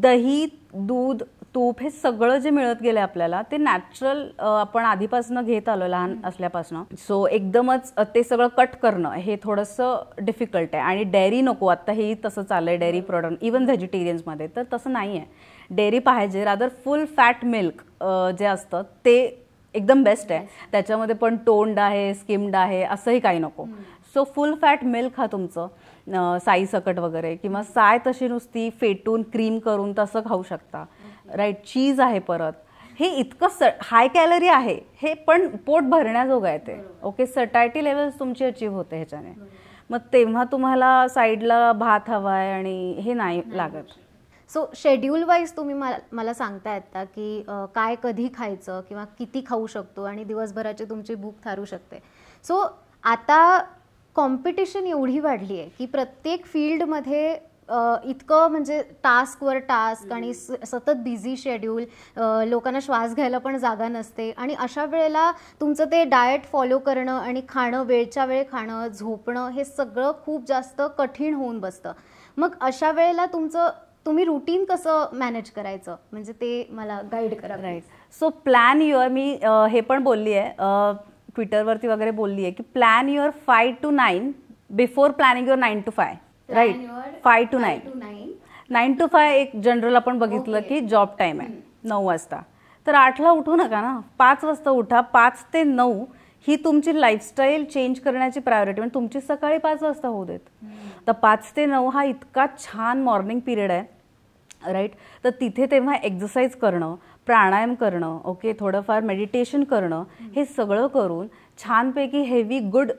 दही दूध तूप हे सगळं जे मिळत गेलं आपल्याला ते नॅचरल आपण आधीपासून घेत आलो लहान असल्यापासून सो एकदमच ते सगळं कट करणं हे थोडंसं डिफिकल्ट आहे आणि डेअरी नको आता हे तसं चाललंय डेअरी प्रोडक्ट इवन व्हेजिटेरियन्समध्ये तर तसं नाही आहे डेअरी पाहिजे रादर फुल फॅट मिल्क जे असतं ते एकदम बेस्ट आहे त्याच्यामध्ये पण टोंड आहे स्किम्ड आहे असंही काही नको सो फुल फॅट मिल्क हा तुमचं साई सकट वगैरे किंवा साय तशी नुसती फेटून क्रीम करून तसं खाऊ शकता राईट चीज आहे परत हे इतकं स हाय कॅलरी आहे हे पण पोट भरण्याजोगं आहे ते ओके सटायटी लेवल्स तुमची अचीव्ह होते ह्याच्याने मग तेव्हा तुम्हाला साईडला भात हवा आहे आणि हे नाही लागत सो शेड्यूल वाईज तुम्ही मला मला सांगता येता की काय कधी खायचं किंवा किती खाऊ शकतो आणि दिवसभराची तुमची भूक थारू शकते सो आता कॉम्पिटिशन एवढी वाढली आहे की प्रत्येक फील्डमध्ये इतकं म्हणजे टास्कवर टास्क आणि सतत बिझी शेड्यूल लोकांना श्वास घ्यायला पण जागा नसते आणि अशा वेळेला तुमचं ते डाएट फॉलो करणं आणि खाणं वेळच्या वेळ खाणं झोपणं हे सगळं खूप जास्त कठीण होऊन बसतं मग अशा वेळेला तुमचं तुम्ही रुटीन कसं मॅनेज करायचं म्हणजे ते मला गाईड करा राईट सो प्लॅन युअर मी हे पण बोलली आहे ट्विटरवरती वगैरे बोलली आहे की plan your five to nine before planning your nine to five right five to nine nine to five एक जनरल आपण बघितलं की जॉब टाईम आहे नऊ वाजता तर आठला उठू नका ना पाच वाजता उठा पाच ते नऊ ही तुमची लाईफस्टाईल चेंज करण्याची प्रायोरिटी म्हणजे तुमची सकाळी पाच वाजता होऊ देत तर पाच ते नऊ हा इतका छान मॉर्निंग पिरियड आहे राईट तर तिथे तेव्हा एक्झरसाईज करणं प्राणायाम करणं ओके थोडंफार मेडिटेशन करणं हे सगळं करून छानपैकी हेवी गुड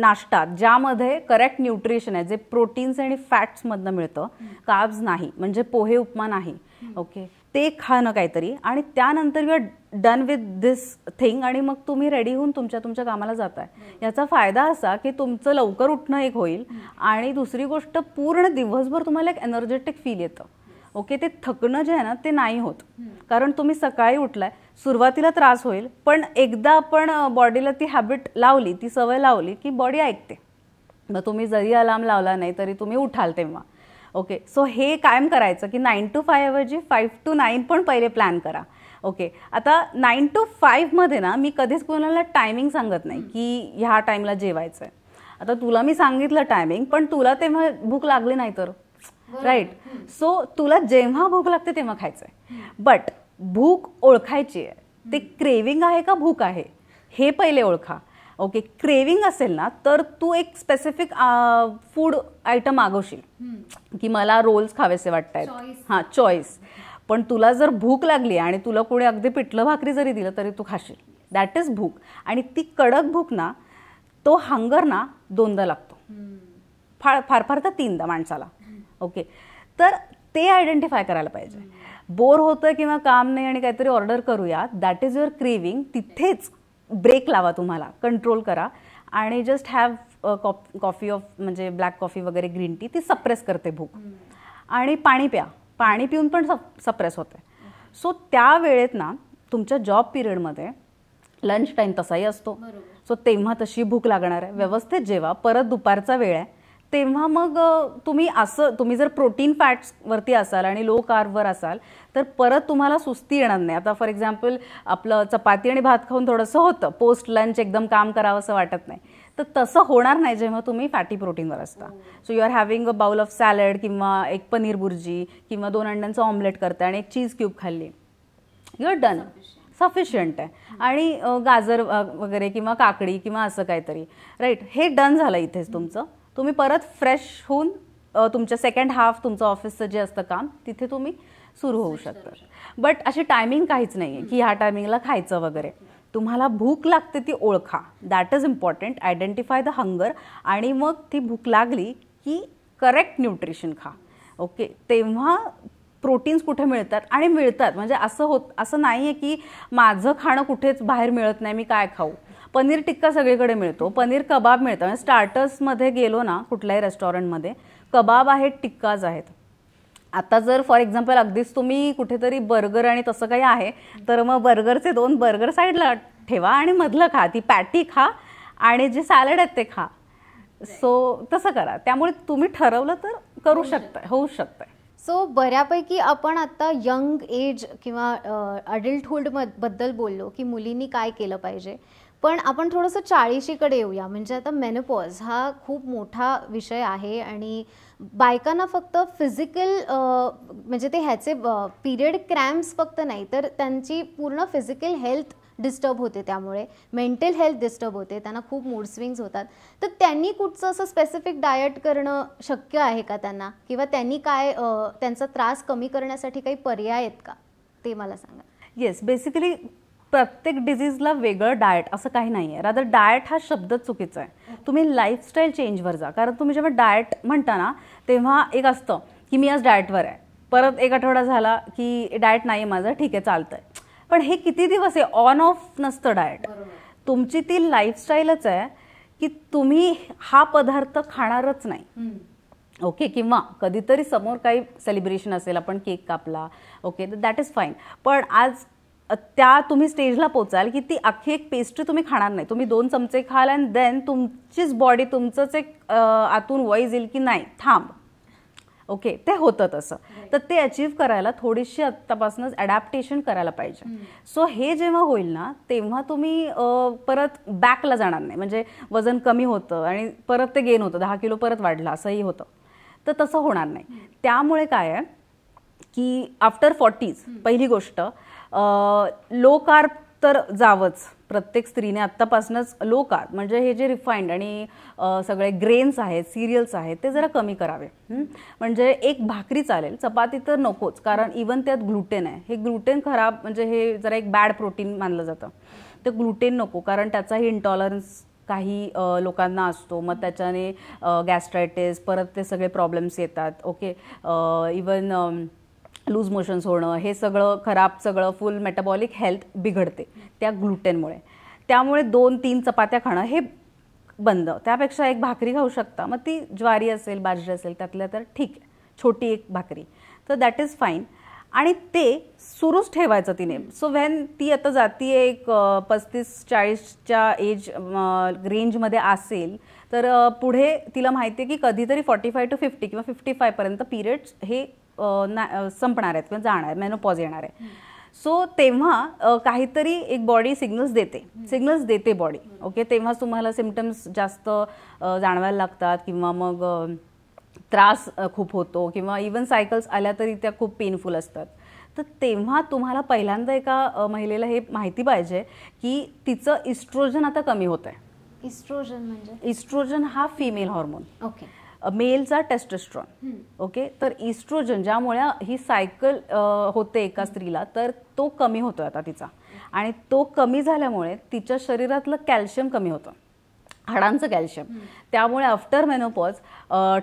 नाश्ता ज्यामध्ये करेक्ट न्यूट्रिशन आहे जे प्रोटीन्स आणि फॅट्स फॅट्समधनं मिळतं काब्ज नाही म्हणजे पोहे उपमा नाही ओके ते खाणं काहीतरी आणि त्यानंतर you done with this thing आणि मग तुम्ही रेडी होऊन तुमच्या तुमच्या कामाला जाताय याचा फायदा असा की तुमचं लवकर उठणं एक होईल आणि दुसरी गोष्ट पूर्ण दिवसभर तुम्हाला एक एनर्जेटिक फील येतं ओके ते थकणं जे आहे ना ते नाही होत कारण तुम्ही सकाळी उठलाय सुरुवातीला त्रास होईल पण एकदा आपण बॉडीला ती हॅबिट लावली ती सवय लावली की बॉडी ऐकते मग तुम्ही जरी अलार्म लावला नाही तरी तुम्ही उठाल तेव्हा ओके सो हे कायम करायचं की नाईन टू फाय ऐवजी फाईव्ह टू नाईन पण पहिले प्लॅन करा ओके आता नाईन टू फाईव्हमध्ये ना मी कधीच कोणाला टायमिंग सांगत नाही की ह्या टाईमला जेवायचं आहे आता तुला मी सांगितलं टायमिंग पण तुला तेव्हा भूक लागली नाही तर राईट सो तुला जेव्हा भूक लागते तेव्हा खायचंय बट भूक ओळखायची आहे ते क्रेविंग आहे का भूक आहे हे पहिले ओळखा ओके क्रेविंग असेल ना तर तू एक स्पेसिफिक फूड आयटम मागवशील की मला रोल्स खावेसे वाटत आहेत हां चॉईस पण तुला जर भूक लागली आणि तुला कोणी अगदी पिठलं भाकरी जरी दिलं तरी तू खाशील दॅट इज भूक आणि ती कडक भूक ना तो हंगर ना दोनदा लागतो फार फार तर तीनदा माणसाला ओके तर ते आयडेंटिफाय करायला पाहिजे बोर होतं किंवा काम नाही आणि काहीतरी ऑर्डर करूया दॅट इज युअर क्रेविंग तिथेच ब्रेक लावा तुम्हाला कंट्रोल करा आणि जस्ट हॅव कॉफी ऑफ म्हणजे ब्लॅक कॉफी वगैरे ग्रीन टी ती सप्रेस करते भूक आणि पाणी प्या पाणी पिऊन पण सप्रेस होते सो त्या वेळेत ना तुमच्या जॉब पिरियडमध्ये लंच टाईम तसाही असतो सो तेव्हा तशी भूक लागणार आहे व्यवस्थित जेवा परत दुपारचा वेळ आहे तेव्हा मग तुम्ही असं तुम्ही जर प्रोटीन वरती असाल आणि लो वर असाल तर परत तुम्हाला सुस्ती येणार नाही आता फॉर एक्झाम्पल आपलं चपाती आणि भात खाऊन थोडंसं होतं पोस्ट लंच एकदम काम करावं असं वाटत नाही तर तसं होणार नाही जेव्हा तुम्ही फॅटी प्रोटीनवर असता so you are having a bowl of salad किंवा एक पनीर बुर्जी किंवा दोन अंड्यांचं ऑमलेट करता आणि एक चीज क्यूब खाल्ली यू आर डन सफिशियंट आहे आणि गाजर वगैरे किंवा काकडी किंवा असं काहीतरी राईट हे डन झालं इथेच तुमचं तुम्ही परत फ्रेश होऊन तुमच्या सेकंड हाफ तुमचं ऑफिसचं जे असतं काम तिथे तुम्ही सुरू होऊ शकता बट अशी टायमिंग काहीच नाही आहे की ह्या टायमिंगला खायचं वगैरे तुम्हाला भूक लागते ती ओळखा that is important identify the hunger आणि मग ती भूक लागली की करेक्ट न्यूट्रिशन खा ओके तेव्हा प्रोटीन्स कुठे मिळतात आणि मिळतात म्हणजे असं होत असं नाही आहे की माझं खाणं कुठेच बाहेर मिळत नाही मी काय खाऊ पनीर टिक्का सगळीकडे मिळतो पनीर कबाब मिळतं म्हणजे स्टार्टर्समध्ये गेलो ना कुठल्याही रेस्टॉरंटमध्ये कबाब आहेत टिक्काज आहेत आता जर फॉर एक्झाम्पल अगदीच तुम्ही कुठेतरी बर्गर आणि तसं काही आहे तर मग बर्गरचे दोन बर्गर साईडला ठेवा आणि मधलं खा ती पॅटी खा आणि जे सॅलड आहेत ते खा सो तसं करा त्यामुळे तुम्ही ठरवलं तर करू शकता होऊ शकतंय सो बऱ्यापैकी आपण आता यंग एज किंवा अडल्टहुड बद्दल बोललो की मुलींनी काय केलं पाहिजे पण आपण थोडंसं चाळीशीकडे येऊया म्हणजे आता मेनोपॉज हा खूप मोठा विषय आहे आणि बायकांना फक्त फिजिकल म्हणजे ते ह्याचे पिरियड क्रॅम्प्स फक्त नाही तर त्यांची पूर्ण फिजिकल हेल्थ डिस्टर्ब होते त्यामुळे मेंटल हेल्थ डिस्टर्ब होते त्यांना खूप मूड स्विंग्स होतात तर त्यांनी कुठचं असं स्पेसिफिक डायट करणं शक्य आहे का त्यांना किंवा त्यांनी काय त्यांचा त्रास कमी करण्यासाठी काही पर्याय आहेत का ते मला सांगा येस बेसिकली प्रत्येक डिझीजला वेगळं डाएट असं काही नाही आहे रादर डाएट हा शब्द चुकीचा आहे तुम्ही लाईफस्टाईल चेंजवर जा कारण तुम्ही जेव्हा डाएट म्हणता ना तेव्हा एक असतं की मी आज डाएटवर आहे परत एक आठवडा झाला की डाएट नाही आहे माझं ठीक आहे चालतं आहे पण हे किती दिवस आहे ऑन ऑफ नसतं डाएट तुमची ती लाईफस्टाईलच आहे की तुम्ही हा पदार्थ खाणारच नाही ओके किंवा कधीतरी समोर काही सेलिब्रेशन असेल आपण केक कापला ओके दॅट इज फाईन पण आज त्या तुम्ही स्टेजला पोचाल की ती अख्खी एक पेस्ट्री तुम्ही खाणार नाही तुम्ही दोन चमचे खाल अँड देन तुमचीच बॉडी तुमचंच एक आतून वॉईज येईल की नाही थांब ओके okay, ते होतं तसं तर ते अचीव करायला थोडीशी आत्तापासूनच अडॅप्टेशन करायला पाहिजे सो हे जेव्हा होईल ना तेव्हा तुम्ही परत बॅकला जाणार नाही म्हणजे वजन कमी होतं आणि परत ते गेन होतं दहा किलो परत वाढलं असंही होतं तर तसं होणार नाही त्यामुळे काय आहे की आफ्टर फॉर्टीज पहिली गोष्ट लो कार्ब तर जावंच प्रत्येक स्त्रीने आत्तापासूनच लो कार्ब म्हणजे हे जे रिफाईंड आणि सगळे ग्रेन्स आहेत सिरियल्स आहेत ते जरा कमी करावे म्हणजे एक भाकरी चालेल चपाती तर नकोच कारण इवन त्यात ग्लुटेन आहे हे ग्लुटेन खराब म्हणजे हे जरा एक बॅड प्रोटीन मानलं जातं तर ग्लुटेन नको कारण त्याचाही इंटॉलरन्स काही लोकांना असतो मग त्याच्याने गॅस्ट्रायटिस परत ते सगळे प्रॉब्लेम्स येतात ओके इवन लूज मोशन्स होणं हे सगळं खराब सगळं फुल मेटाबॉलिक हेल्थ बिघडते त्या ग्लुटेनमुळे त्यामुळे दोन तीन चपात्या खाणं हे बंद त्यापेक्षा एक भाकरी खाऊ शकता मग ती ज्वारी असेल बाजरी असेल त्यातल्या तर ठीक आहे छोटी एक भाकरी तर दॅट इज फाईन आणि ते सुरूच ठेवायचं तिने सो व्हॅन ती आता जाती एक पस्तीस चाळीसच्या एज रेंजमध्ये असेल तर पुढे तिला माहिती आहे की कधीतरी फॉर्टी फाय टू फिफ्टी किंवा फिफ्टी फायपर्यंत पिरियड्स हे संपणार आहेत किंवा जाणार मेनोपॉज येणार आहे सो तेव्हा काहीतरी एक बॉडी सिग्नल्स देते सिग्नल्स देते बॉडी ओके तेव्हाच तुम्हाला सिमटम्स जास्त जाणवायला लागतात किंवा मग त्रास खूप होतो किंवा इवन सायकल्स आल्या तरी त्या खूप पेनफुल असतात तर तेव्हा तुम्हाला पहिल्यांदा एका महिलेला हे माहिती पाहिजे की तिचं इस्ट्रोजन आता कमी होत आहे इस्ट्रोजन म्हणजे इस्ट्रोजन हा फिमेल हॉर्मोन ओके मेलचा टेस्टोस्ट्रॉन ओके तर इस्ट्रोजन ज्यामुळे ही सायकल होते एका स्त्रीला तर तो कमी होतो आता तिचा आणि तो कमी झाल्यामुळे तिच्या शरीरातलं कॅल्शियम कमी होतं हाडांचं कॅल्शियम त्यामुळे आफ्टर मेनोपॉज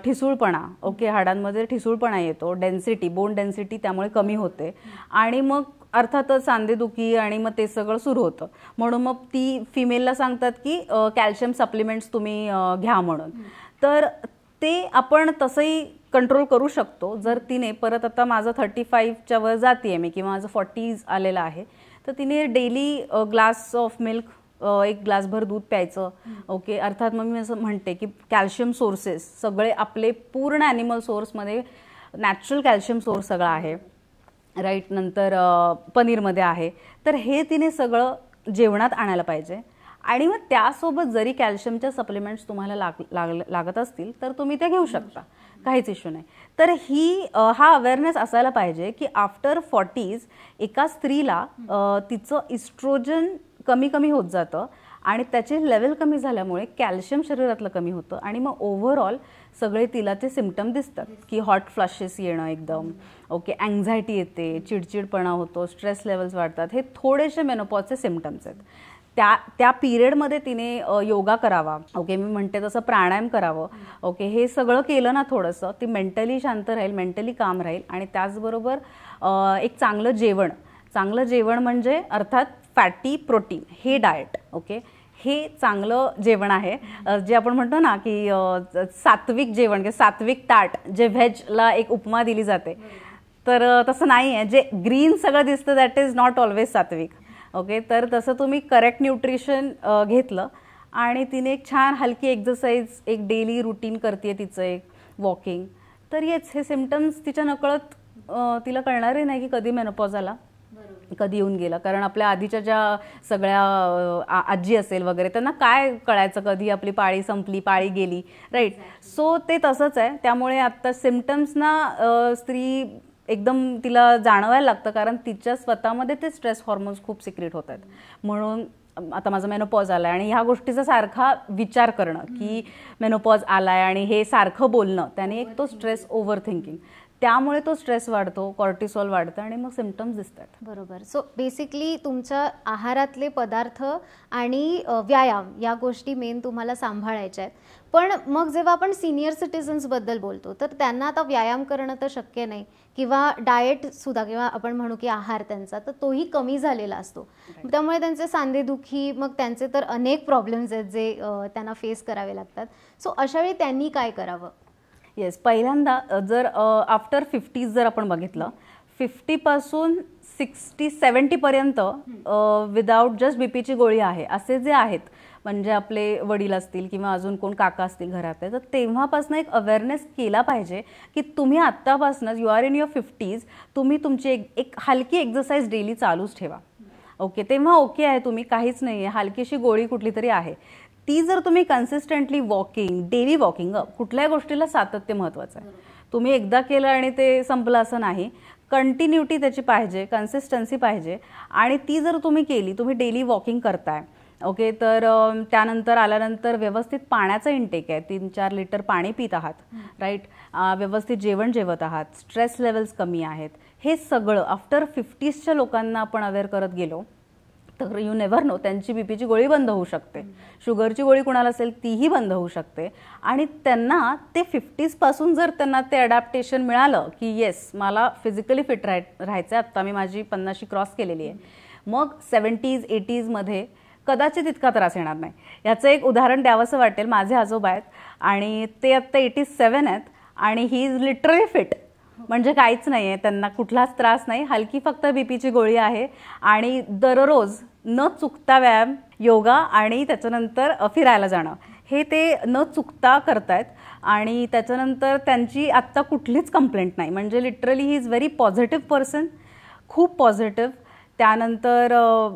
ठिसूळपणा ओके हाडांमध्ये ठिसूळपणा येतो डेन्सिटी बोन डेन्सिटी त्यामुळे कमी होते आणि मग अर्थातच सांधेदुखी आणि मग ते सगळं सुरू होतं म्हणून मग ती फिमेलला सांगतात की कॅल्शियम सप्लिमेंट्स तुम्ही घ्या म्हणून तर ते आपण तसंही कंट्रोल करू शकतो जर तिने परत आता माझं थर्टी फाईव्हच्या वर जाते आहे मी किंवा माझं फॉर्टीज आलेलं आहे तर तिने डेली ग्लास ऑफ मिल्क एक ग्लासभर दूध प्यायचं ओके अर्थात मग मी असं म्हणते की कॅल्शियम सोर्सेस सगळे आपले पूर्ण ॲनिमल सोर्समध्ये नॅचरल कॅल्शियम सोर्स सगळा आहे राईट नंतर पनीरमध्ये आहे तर हे तिने सगळं जेवणात आणायला पाहिजे आणि मग त्यासोबत जरी कॅल्शियमच्या सप्लिमेंट्स तुम्हाला लाग लागत असतील तर तुम्ही त्या घेऊ शकता काहीच इश्यू नाही तर ही हा अवेअरनेस असायला पाहिजे की आफ्टर फॉर्टीज एका स्त्रीला तिचं इस्ट्रोजन कमी कमी होत जातं आणि त्याचे लेवल कमी झाल्यामुळे कॅल्शियम शरीरातलं कमी होतं आणि मग ओव्हरऑल सगळे तिला ते सिमटम दिसतात की हॉट फ्लॅशेस येणं एकदम ओके अँझायटी येते चिडचिडपणा होतो स्ट्रेस लेवल्स वाढतात हे थोडेसे मेनोपॉजचे सिमटम्स आहेत त्या त्या पिरियडमध्ये तिने योगा करावा ओके मी म्हणते तसं प्राणायाम करावं ओके हे सगळं केलं ना थोडंसं ती मेंटली शांत राहील मेंटली काम राहील आणि त्याचबरोबर एक चांगलं जेवण चांगलं जेवण म्हणजे अर्थात फॅटी प्रोटीन हे डाएट ओके हे चांगलं जेवण आहे जे आपण म्हणतो ना की सात्विक जेवण किंवा सात्विक ताट जे व्हेजला एक उपमा दिली जाते तर तसं नाही आहे जे ग्रीन सगळं दिसतं दॅट इज नॉट ऑलवेज सात्विक ओके तर तसं तुम्ही करेक्ट न्यूट्रिशन घेतलं आणि तिने एक छान हलकी एक्झरसाईज एक डेली रुटीन करते तिचं एक वॉकिंग तर येच हे सिमटम्स तिच्या नकळत तिला कळणारही नाही की कधी मेनोपॉज आला कधी येऊन गेला कारण आपल्या आधीच्या ज्या सगळ्या आजी असेल वगैरे त्यांना काय कळायचं कधी आपली पाळी संपली पाळी गेली राईट सो ते तसंच आहे त्यामुळे आत्ता सिमटम्सना स्त्री एकदम तिला जाणवायला लागतं कारण तिच्या स्वतःमध्ये ते स्ट्रेस हॉर्मोन्स खूप सिक्रेट आहेत म्हणून आता माझा मेनोपॉज आला आहे आणि ह्या गोष्टीचा सारखा विचार करणं की मेनोपॉज आला आहे आणि हे सारखं बोलणं त्याने एक तो स्ट्रेस ओव्हर थिंकिंग त्यामुळे तो स्ट्रेस वाढतो कॉर्टिसॉल वाढतं आणि मग सिमटम्स दिसतात बरोबर सो बेसिकली तुमच्या आहारातले पदार्थ आणि व्यायाम या गोष्टी मेन तुम्हाला सांभाळायच्या आहेत पण मग जेव्हा आपण सिनियर सिटिझन्सबद्दल बोलतो तर त्यांना आता व्यायाम करणं तर शक्य नाही किंवा सुद्धा किंवा आपण म्हणू की आहार त्यांचा तर तोही कमी झालेला असतो त्यामुळे त्यांचे सांधेदुखी मग त्यांचे तर अनेक प्रॉब्लेम्स आहेत जे त्यांना फेस करावे लागतात सो अशावेळी त्यांनी काय करावं येस पहिल्यांदा जर आफ्टर फिफ्टीज जर आपण बघितलं फिफ्टीपासून सिक्स्टी सेवन्टीपर्यंत विदाऊट जस्ट बीपीची गोळी आहे असे जे आहेत म्हणजे आपले वडील असतील किंवा अजून कोण काका असतील घरातले तर तेव्हापासून एक अवेअरनेस केला पाहिजे की तुम्ही आत्तापासूनच you are in your fifties तुम्ही तुमची एक एक हलकी एक्झरसाईज डेली चालूच ठेवा ओके तेव्हा ओके आहे तुम्ही काहीच नाही आहे हलकीशी गोळी कुठली तरी आहे ती जर तुम्ही कन्सिस्टंटली वॉकिंग डेली वॉकिंग कुठल्याही गोष्टीला सातत्य महत्त्वाचं आहे तुम्ही एकदा केलं आणि ते संपलं असं नाही कंटिन्युटी त्याची पाहिजे कन्सिस्टन्सी पाहिजे आणि ती जर तुम्ही केली तुम्ही डेली वॉकिंग करताय ओके तर त्यानंतर आल्यानंतर व्यवस्थित पाण्याचा इंटेक आहे तीन चार लिटर पाणी पित आहात राईट व्यवस्थित जेवण जेवत आहात स्ट्रेस लेवल्स कमी आहेत हे सगळं आफ्टर फिफ्टीजच्या लोकांना आपण अवेअर करत गेलो तर यू नेव्हर नो त्यांची बीपीची गोळी बंद होऊ शकते शुगरची गोळी कुणाला असेल तीही बंद होऊ शकते आणि त्यांना ते फिफ्टीजपासून जर त्यांना ते अडॅप्टेशन मिळालं की येस मला फिजिकली फिट राह राहायचं आहे आत्ता मी माझी पन्नाशी क्रॉस केलेली आहे मग सेवन्टीज एटीजमध्ये कदाचित इतका त्रास येणार नाही याचं एक उदाहरण द्यावंसं वाटेल माझे आजोबा आहेत आणि ते आत्ता एटी सेवन आहेत आणि ही इज लिटरली फिट म्हणजे काहीच नाही आहे त्यांना कुठलाच त्रास नाही हलकी फक्त बीपीची गोळी आहे आणि दररोज न चुकता व्यायाम योगा आणि त्याच्यानंतर फिरायला जाणं हे ते न चुकता करतायत आणि त्याच्यानंतर त्यांची आत्ता कुठलीच कंप्लेंट नाही म्हणजे literally he is very positive person खूप पॉझिटिव्ह त्यानंतर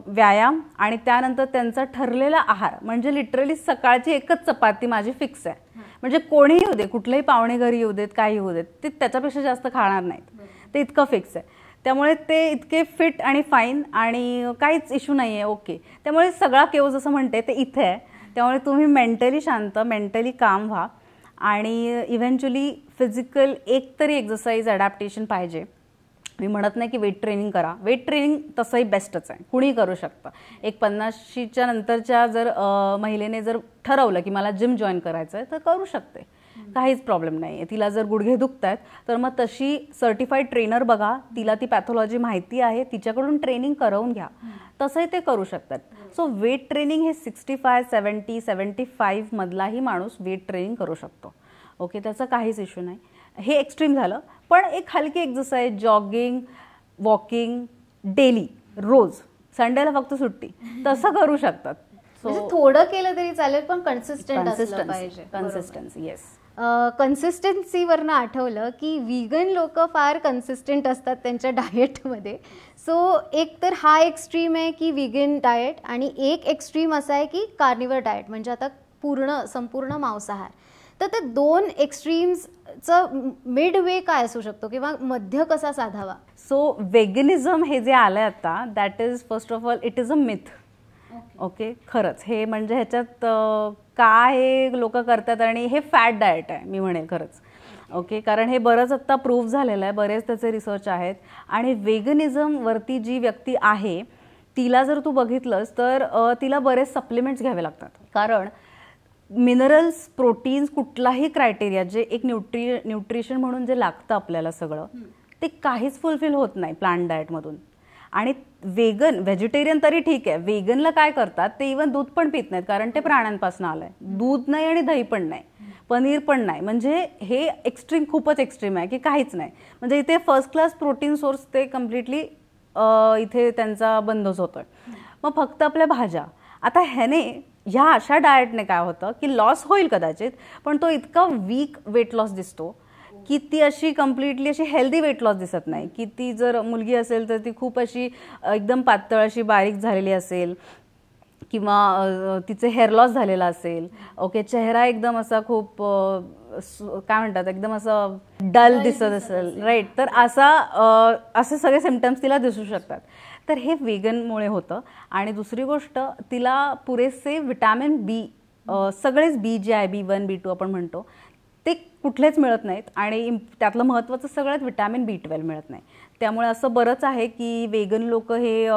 व्यायाम आणि त्यानंतर त्यांचा ठरलेला आहार म्हणजे लिटरली सकाळची एकच चपाती माझी फिक्स आहे म्हणजे कोणीही येऊ दे कुठलेही पाहुणे घरी येऊ देत काही येऊ देत ते त्याच्यापेक्षा जास्त खाणार नाहीत ते इतकं फिक्स आहे त्यामुळे ते इतके फिट आणि फाईन आणि काहीच इश्यू नाही आहे ओके त्यामुळे सगळा केव जसं म्हणते ते इथे आहे त्यामुळे तुम्ही मेंटली शांत मेंटली काम व्हा आणि इव्हेंच्युअली फिजिकल एकतरी तरी एक्झरसाईज ॲडॅप्टेशन पाहिजे मी म्हणत नाही की वेट ट्रेनिंग करा वेट ट्रेनिंग तसंही बेस्टच आहे कुणी करू शकतं एक पन्नाशीच्या नंतरच्या जर महिलेने जर ठरवलं की मला जिम जॉईन करायचं आहे तर करू शकते काहीच प्रॉब्लेम नाही आहे तिला जर गुडघे दुखत आहेत तर मग तशी सर्टिफाईड ट्रेनर बघा तिला ती पॅथॉलॉजी माहिती आहे तिच्याकडून ट्रेनिंग करवून घ्या तसंही ते करू शकतात सो वेट ट्रेनिंग हे सिक्स्टी फाय सेवन्टी सेवन्टी फाईव्हमधलाही माणूस वेट ट्रेनिंग करू शकतो ओके त्याचा काहीच इश्यू नाही हे एक्स्ट्रीम झालं पण एक हलकी एक्झरसाईज जॉगिंग वॉकिंग डेली रोज संडेला फक्त सुट्टी तसं करू शकतात म्हणजे थोडं केलं तरी चालेल पण कन्सिस्टंट कन्सिस्टन्सी येस कन्सिस्टन्सीवरनं आठवलं की व्हीगन लोक फार कन्सिस्टंट असतात त्यांच्या डाएटमध्ये सो एक तर हा एक्स्ट्रीम आहे की व्हिगन डाएट आणि एक एक्स्ट्रीम असा आहे की कार्निवर डाएट म्हणजे आता पूर्ण संपूर्ण मांसाहार तर ते दोन एक्स्ट्रीम्सचं मिड वे काय असू शकतो किंवा मध्य कसा साधावा सो वेगनिझम हे जे आलं आता that is first of all it is a myth okay खरंच हे म्हणजे ह्याच्यात काय हे लोक करतात आणि हे फॅट डाएट आहे मी म्हणेल खरंच ओके कारण हे बरंच आत्ता प्रूव्ह झालेलं आहे बरेच त्याचे रिसर्च आहेत आणि वेगनिझम वरती जी व्यक्ती आहे तिला जर तू बघितलंस तर तिला बरेच सप्लिमेंट्स घ्यावे लागतात कारण मिनरल्स प्रोटीन्स कुठलाही क्रायटेरिया जे एक न्यूट्री न्यूट्रिशन म्हणून जे लागतं आपल्याला सगळं ते काहीच फुलफिल होत नाही प्लांट डाएटमधून आणि वेगन व्हेजिटेरियन तरी ठीक आहे वेगनला काय करतात ते इवन दूध पण पित नाहीत कारण ते प्राण्यांपासून आलं आहे दूध नाही आणि दही पण नाही पनीर पण नाही म्हणजे हे एक्स्ट्रीम खूपच एक्स्ट्रीम आहे की काहीच नाही म्हणजे इथे फर्स्ट क्लास प्रोटीन सोर्स ते कम्प्लिटली इथे त्यांचा बंदच होतो मग फक्त आपल्या भाज्या आता ह्याने ह्या अशा डाएटने काय होतं की लॉस होईल कदाचित पण तो इतका वीक वेट लॉस दिसतो की ती अशी कम्प्लिटली अशी हेल्दी वेट लॉस दिसत नाही की ती जर मुलगी असेल तर ती खूप अशी एकदम पातळ अशी बारीक झालेली असेल किंवा तिचे हेअर लॉस झालेला असेल ओके चेहरा एकदम असा खूप काय म्हणतात एकदम असं डल दिसत असेल राईट तर असा असे सगळे सिमटम्स तिला दिसू शकतात तर हे वेगनमुळे होतं आणि दुसरी गोष्ट तिला पुरेसे विटॅमिन बी सगळेच बी जे आहे बी वन बी टू आपण म्हणतो कुठलेच मिळत नाहीत आणि त्यातलं महत्त्वाचं सगळ्यात विटॅमिन बी ट्वेल्व मिळत नाही त्यामुळे असं बरंच आहे की वेगन लोक हे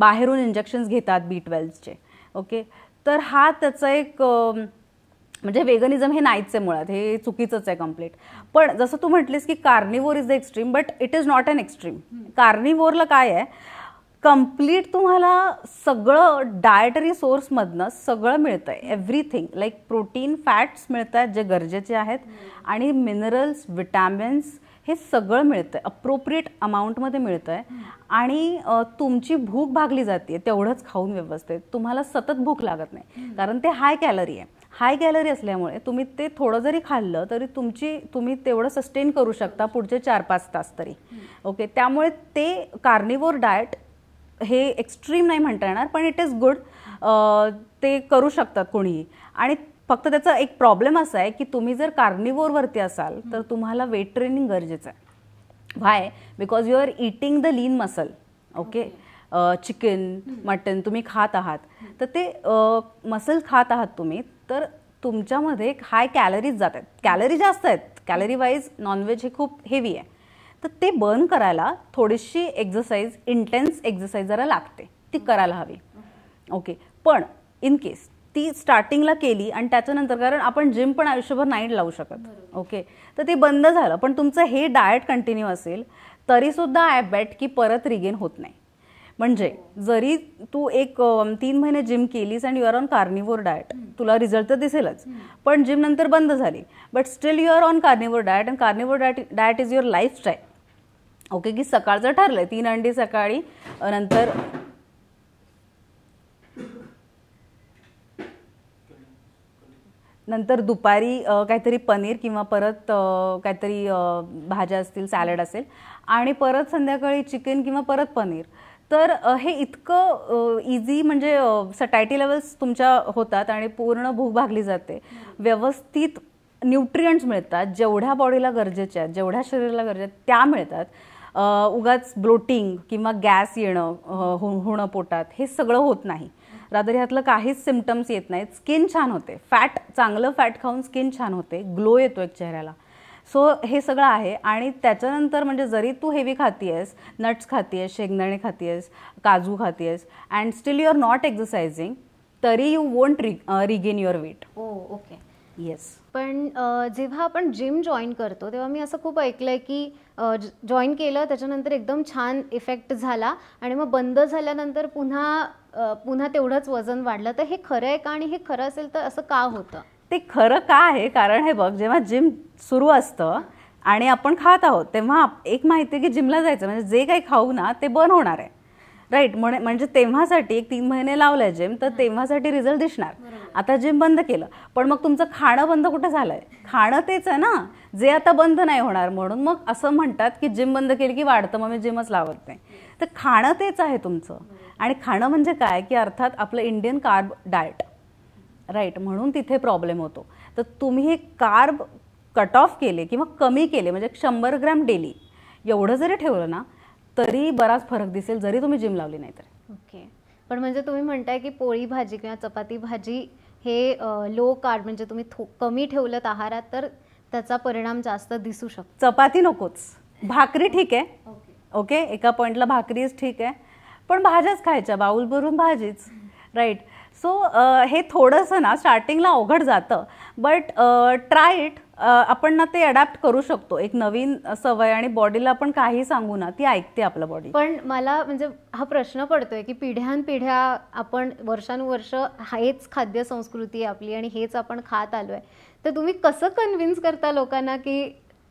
बाहेरून इंजेक्शन्स घेतात बी ट्वेल्वचे ओके तर हा त्याचा एक म्हणजे वेगनिझम हे नाहीच आहे मुळात हे चुकीचंच आहे कम्प्लीट पण जसं तू म्हटलीस की carnivore is the extreme but it is not an extreme कार्निवोरला काय आहे कम्प्लीट तुम्हाला सगळं डायटरी सोर्समधनं सगळं मिळतं आहे एव्हरीथिंग लाईक प्रोटीन फॅट्स मिळत आहेत जे गरजेचे आहेत आणि मिनरल्स विटॅमिन्स हे सगळं मिळतं आहे अप्रोप्रिएट अमाऊंटमध्ये मिळतं आहे आणि तुमची भूक भागली जाते तेवढंच खाऊन व्यवस्थित तुम्हाला सतत भूक लागत नाही कारण ते हाय कॅलरी आहे हाय कॅलरी असल्यामुळे तुम्ही ते थोडं जरी खाल्लं तरी तुमची तुम्ही तेवढं सस्टेन करू शकता पुढचे चार पाच तास तरी ओके त्यामुळे ते कार्निवोर डाएट हे एक्स्ट्रीम नाही म्हणता येणार पण इट इज गुड ते करू शकतात कोणीही आणि फक्त त्याचा एक प्रॉब्लेम असा आहे की तुम्ही जर कार्निवोरवरती असाल तर तुम्हाला वेट ट्रेनिंग गरजेचं आहे why because you are eating the lean muscle okay chicken mutton तुम्ही खात आहात तर ते मसल खात आहात तुम्ही तर तुमच्यामध्ये हाय कॅलरीज जात आहेत कॅलरी जास्त आहेत कॅलरी वाईज नॉनव्हेज हे खूप हेवी आहे तर ते बर्न करायला थोडीशी एक्झरसाईज इंटेन्स एक्झरसाईज जरा लागते ती करायला हवी ओके पण इन केस ती स्टार्टिंगला केली आणि त्याच्यानंतर कारण आपण जिम पण आयुष्यभर नाही लावू शकत ओके तर ते बंद झालं पण तुमचं हे डाएट कंटिन्यू असेल तरीसुद्धा आय बॅट की परत रिगेन होत नाही म्हणजे जरी तू एक तीन महिने जिम केलीस and you are on carnivore diet तुला रिझल्ट तर दिसेलच पण जिम नंतर बंद झाली but still you are on carnivore diet and carnivore diet diet is your lifestyle okay की सकाळचं ठरलंय तीन अंडी सकाळी नंतर नंतर दुपारी काहीतरी पनीर किंवा परत काहीतरी भाज्या असतील सॅलड असेल आणि परत संध्याकाळी चिकन किंवा परत पनीर तर हे इतकं इझी म्हणजे सटायटी लेवल्स तुमच्या होतात आणि पूर्ण भूक भागली जाते व्यवस्थित न्यूट्रियंट्स मिळतात जेवढ्या बॉडीला गरजेच्या आहेत जेवढ्या शरीराला गरजेच्या त्या मिळतात उगाच ब्लोटिंग किंवा गॅस येणं होणं पोटात हे सगळं होत नाही रादर ह्यातलं काहीच सिमटम्स येत नाहीत स्किन छान होते फॅट चांगलं फॅट खाऊन स्किन छान होते ग्लो येतो एक चेहऱ्याला सो हे सगळं आहे आणि त्याच्यानंतर म्हणजे जरी तू हेवी खाती आहेस नट्स खाती आहेस शेंगदाणे खाती आहेस काजू खाती आहेस and still you are not exercising तरी you won't re regain your weight okay yes पण जेव्हा आपण जिम जॉईन करतो तेव्हा मी असं खूप ऐकलंय की जॉईन केलं त्याच्यानंतर एकदम छान इफेक्ट झाला आणि मग बंद झाल्यानंतर पुन्हा पुन्हा तेवढंच वजन वाढलं तर हे खरं आहे का आणि हे खरं असेल तर असं का होतं ते खरं का आहे कारण हे बघ जेव्हा जिम सुरू असतं आणि आपण खात आहोत तेव्हा एक माहिती आहे की जिमला जायचं म्हणजे जे काही खाऊ ना ते बंद होणार आहे राईट म्हणे म्हणजे तेव्हासाठी एक तीन महिने लावलाय जिम तर तेव्हासाठी रिझल्ट दिसणार आता जिम बंद केलं पण मग तुमचं खाणं बंद कुठं झालंय खाणं तेच आहे ना जे आता बंद नाही होणार म्हणून मग असं म्हणतात की जिम बंद केली की वाढतं मग मी जिमच लावत नाही तर खाणं तेच आहे तुमचं आणि खाणं म्हणजे काय की अर्थात आपलं इंडियन कार्ब डाएट राईट म्हणून तिथे प्रॉब्लेम होतो तर तुम्ही कार्ब कट ऑफ केले किंवा कमी केले म्हणजे शंभर ग्रॅम डेली एवढं जरी ठेवलं ना तरी बराच फरक दिसेल जरी तुम्ही जिम लावली नाही तर ओके पण म्हणजे तुम्ही म्हणताय की पोळी भाजी किंवा चपाती भाजी हे लो कार्ड म्हणजे तुम्ही कमी ठेवलं आहारात तर त्याचा परिणाम जास्त दिसू शकतो चपाती नकोच भाकरी ठीक आहे ओके एका पॉईंटला भाकरीच ठीक आहे पण भाज्याच खायच्या बाऊल भरून भाजीच राईट सो हे थोडंसं ना स्टार्टिंगला अवघड जातं बट ट्राय इट आपण ना ते अडॅप्ट करू शकतो एक नवीन सवय आणि बॉडीला आपण काही सांगू ना ती ऐकते आपलं बॉडी पण मला म्हणजे हा प्रश्न पडतोय की पिढ्यान पिढ्या आपण वर्षानुवर्ष हेच खाद्य संस्कृती आपली आणि हेच आपण खात आलोय तर तुम्ही कसं कन्व्हिन्स करता लोकांना की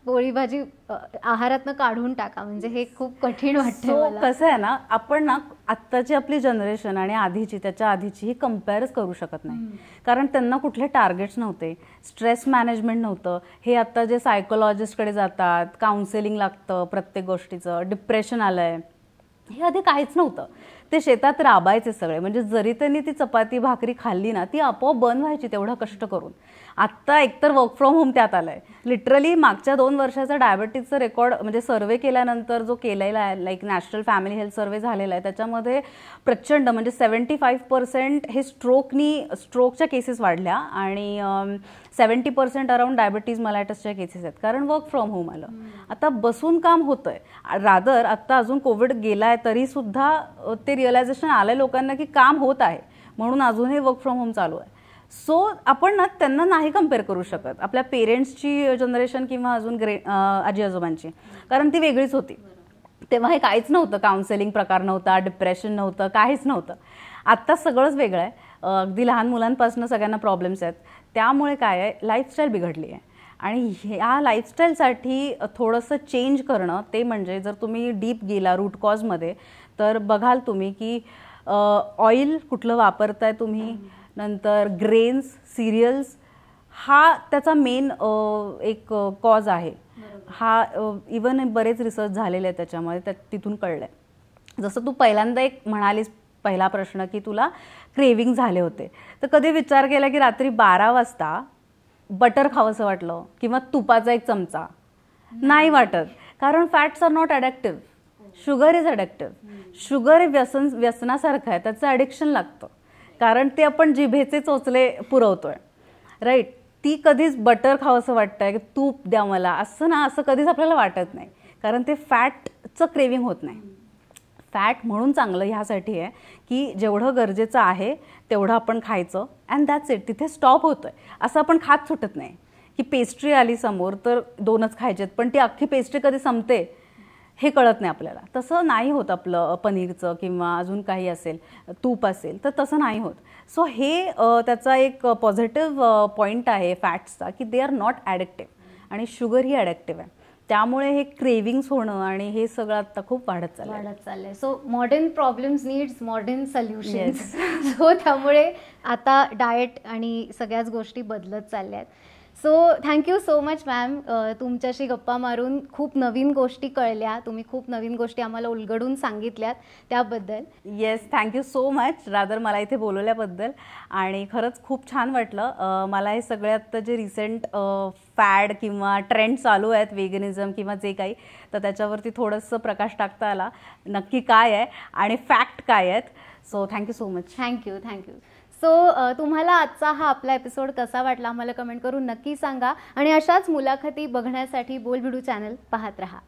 पोळी भाजी आहारातनं काढून टाका म्हणजे हे खूप कठीण वाटतं कसं आहे ना आपण ना आत्ताची आपली जनरेशन आणि आधीची त्याच्या आधीची ही कम्पेअरच करू शकत नाही कारण त्यांना कुठले टार्गेट्स नव्हते स्ट्रेस मॅनेजमेंट नव्हतं हे आता जे सायकोलॉजिस्टकडे जातात काउन्सिलिंग लागतं प्रत्येक गोष्टीचं डिप्रेशन आलंय हे आधी काहीच नव्हतं ते शेतात राबायचे सगळे म्हणजे जरी त्यांनी ती चपाती भाकरी खाल्ली ना ती आपोआप बंद व्हायची तेवढं कष्ट करून आत्ता एकतर वर्क फ्रॉम होम त्यात आलं आहे लिटरली मागच्या दोन वर्षाचा डायबिटीजचं रेकॉर्ड म्हणजे सर्वे केल्यानंतर जो केलेला आहे like national family health survey झालेला आहे त्याच्यामध्ये प्रचंड म्हणजे सेवन्टी फाईव्ह पर्सेंट हे स्ट्रोकनी स्ट्रोकच्या केसेस वाढल्या आणि सेवन्टी पर्सेंट अराउंड डायबिटीज मलायटसच्या केसेस आहेत कारण वर्क फ्रॉम होम आलं आता बसून काम होतं आहे रादर आत्ता अजून कोविड गेला आहे तरीसुद्धा ते रिअलायझेशन आलं आहे लोकांना की काम होत आहे म्हणून अजूनही वर्क फ्रॉम होम चालू आहे सो आपण ना त्यांना नाही कम्पेअर करू शकत आपल्या पेरेंट्सची जनरेशन किंवा अजून ग्रे आजी आजोबांची कारण ती वेगळीच होती तेव्हा हे काहीच नव्हतं काउन्सेलिंग प्रकार नव्हता डिप्रेशन नव्हतं काहीच नव्हतं आत्ता सगळंच वेगळं आहे अगदी लहान मुलांपासून सगळ्यांना प्रॉब्लेम्स आहेत त्यामुळे काय आहे लाईफस्टाईल बिघडली आहे आणि ह्या लाईफस्टाईलसाठी थोडंसं चेंज करणं ते म्हणजे जर तुम्ही डीप गेला रूटकॉजमध्ये तर बघाल तुम्ही की ऑइल कुठलं वापरताय तुम्ही नंतर ग्रेन्स सिरियल्स हा त्याचा मेन एक कॉज आहे हा इवन बरेच रिसर्च झालेले आहे त्याच्यामध्ये त्या तिथून कळलं आहे जसं तू पहिल्यांदा एक म्हणालीस पहिला प्रश्न की तुला क्रेविंग झाले होते तर कधी विचार केला की रात्री बारा वाजता बटर खावंसं वाटलं किंवा तुपाचा एक चमचा नाही वाटत कारण fats are not addictive sugar is addictive sugar व्यसन व्यसनासारखं आहे त्याचं अडिक्शन लागतं कारण ते आपण जिभेचे चोचले पुरवतोय राईट ती कधीच बटर असं वाटतंय की तूप द्या मला असं ना असं कधीच आपल्याला वाटत नाही कारण ते फॅटचं क्रेविंग होत नाही फॅट म्हणून चांगलं ह्यासाठी आहे की जेवढं गरजेचं आहे तेवढं आपण खायचं अँड दॅट्स इट तिथे स्टॉप होतोय असं आपण खात सुटत नाही की पेस्ट्री आली समोर तर दोनच खायचेत पण ती अख्खी पेस्ट्री कधी संपते हे कळत नाही आपल्याला तसं नाही होत आपलं पनीरचं किंवा अजून काही असेल तूप असेल तर तसं नाही होत सो हे त्याचा एक पॉझिटिव्ह पॉईंट आहे फॅट्सचा की दे आर नॉट ॲडिक्टिव्ह आणि शुगर ही ॲडिक्टिव्ह आहे त्यामुळे हे क्रेविंग्स होणं आणि हे सगळं आता खूप वाढत चाललं वाढत चाललंय so modern problems needs modern solutions so त्यामुळे आता डाएट आणि सगळ्याच गोष्टी बदलत चालल्या आहेत so thank you so much ma'am तुमच्याशी गप्पा मारून खूप नवीन गोष्टी कळल्या तुम्ही खूप नवीन गोष्टी आम्हाला उलगडून सांगितल्यात त्याबद्दल yes thank you so much rather मला इथे बोलवल्याबद्दल आणि खरंच खूप छान वाटलं मला हे सगळ्यात जे रिसेंट फॅड किंवा ट्रेंड चालू आहेत वेगनिझम किंवा जे काही तर त्याच्यावरती थोडंसं प्रकाश टाकता आला नक्की काय आहे आणि फॅक्ट काय आहेत so thank you so much thank you thank you so तुम्हाला आजचा हा आपला एपिसोड कसा वाटला आम्हाला कमेंट करून नक्की सांगा आणि अशाच मुलाखती बघण्यासाठी बोलबिडू चॅनल पाहत राहा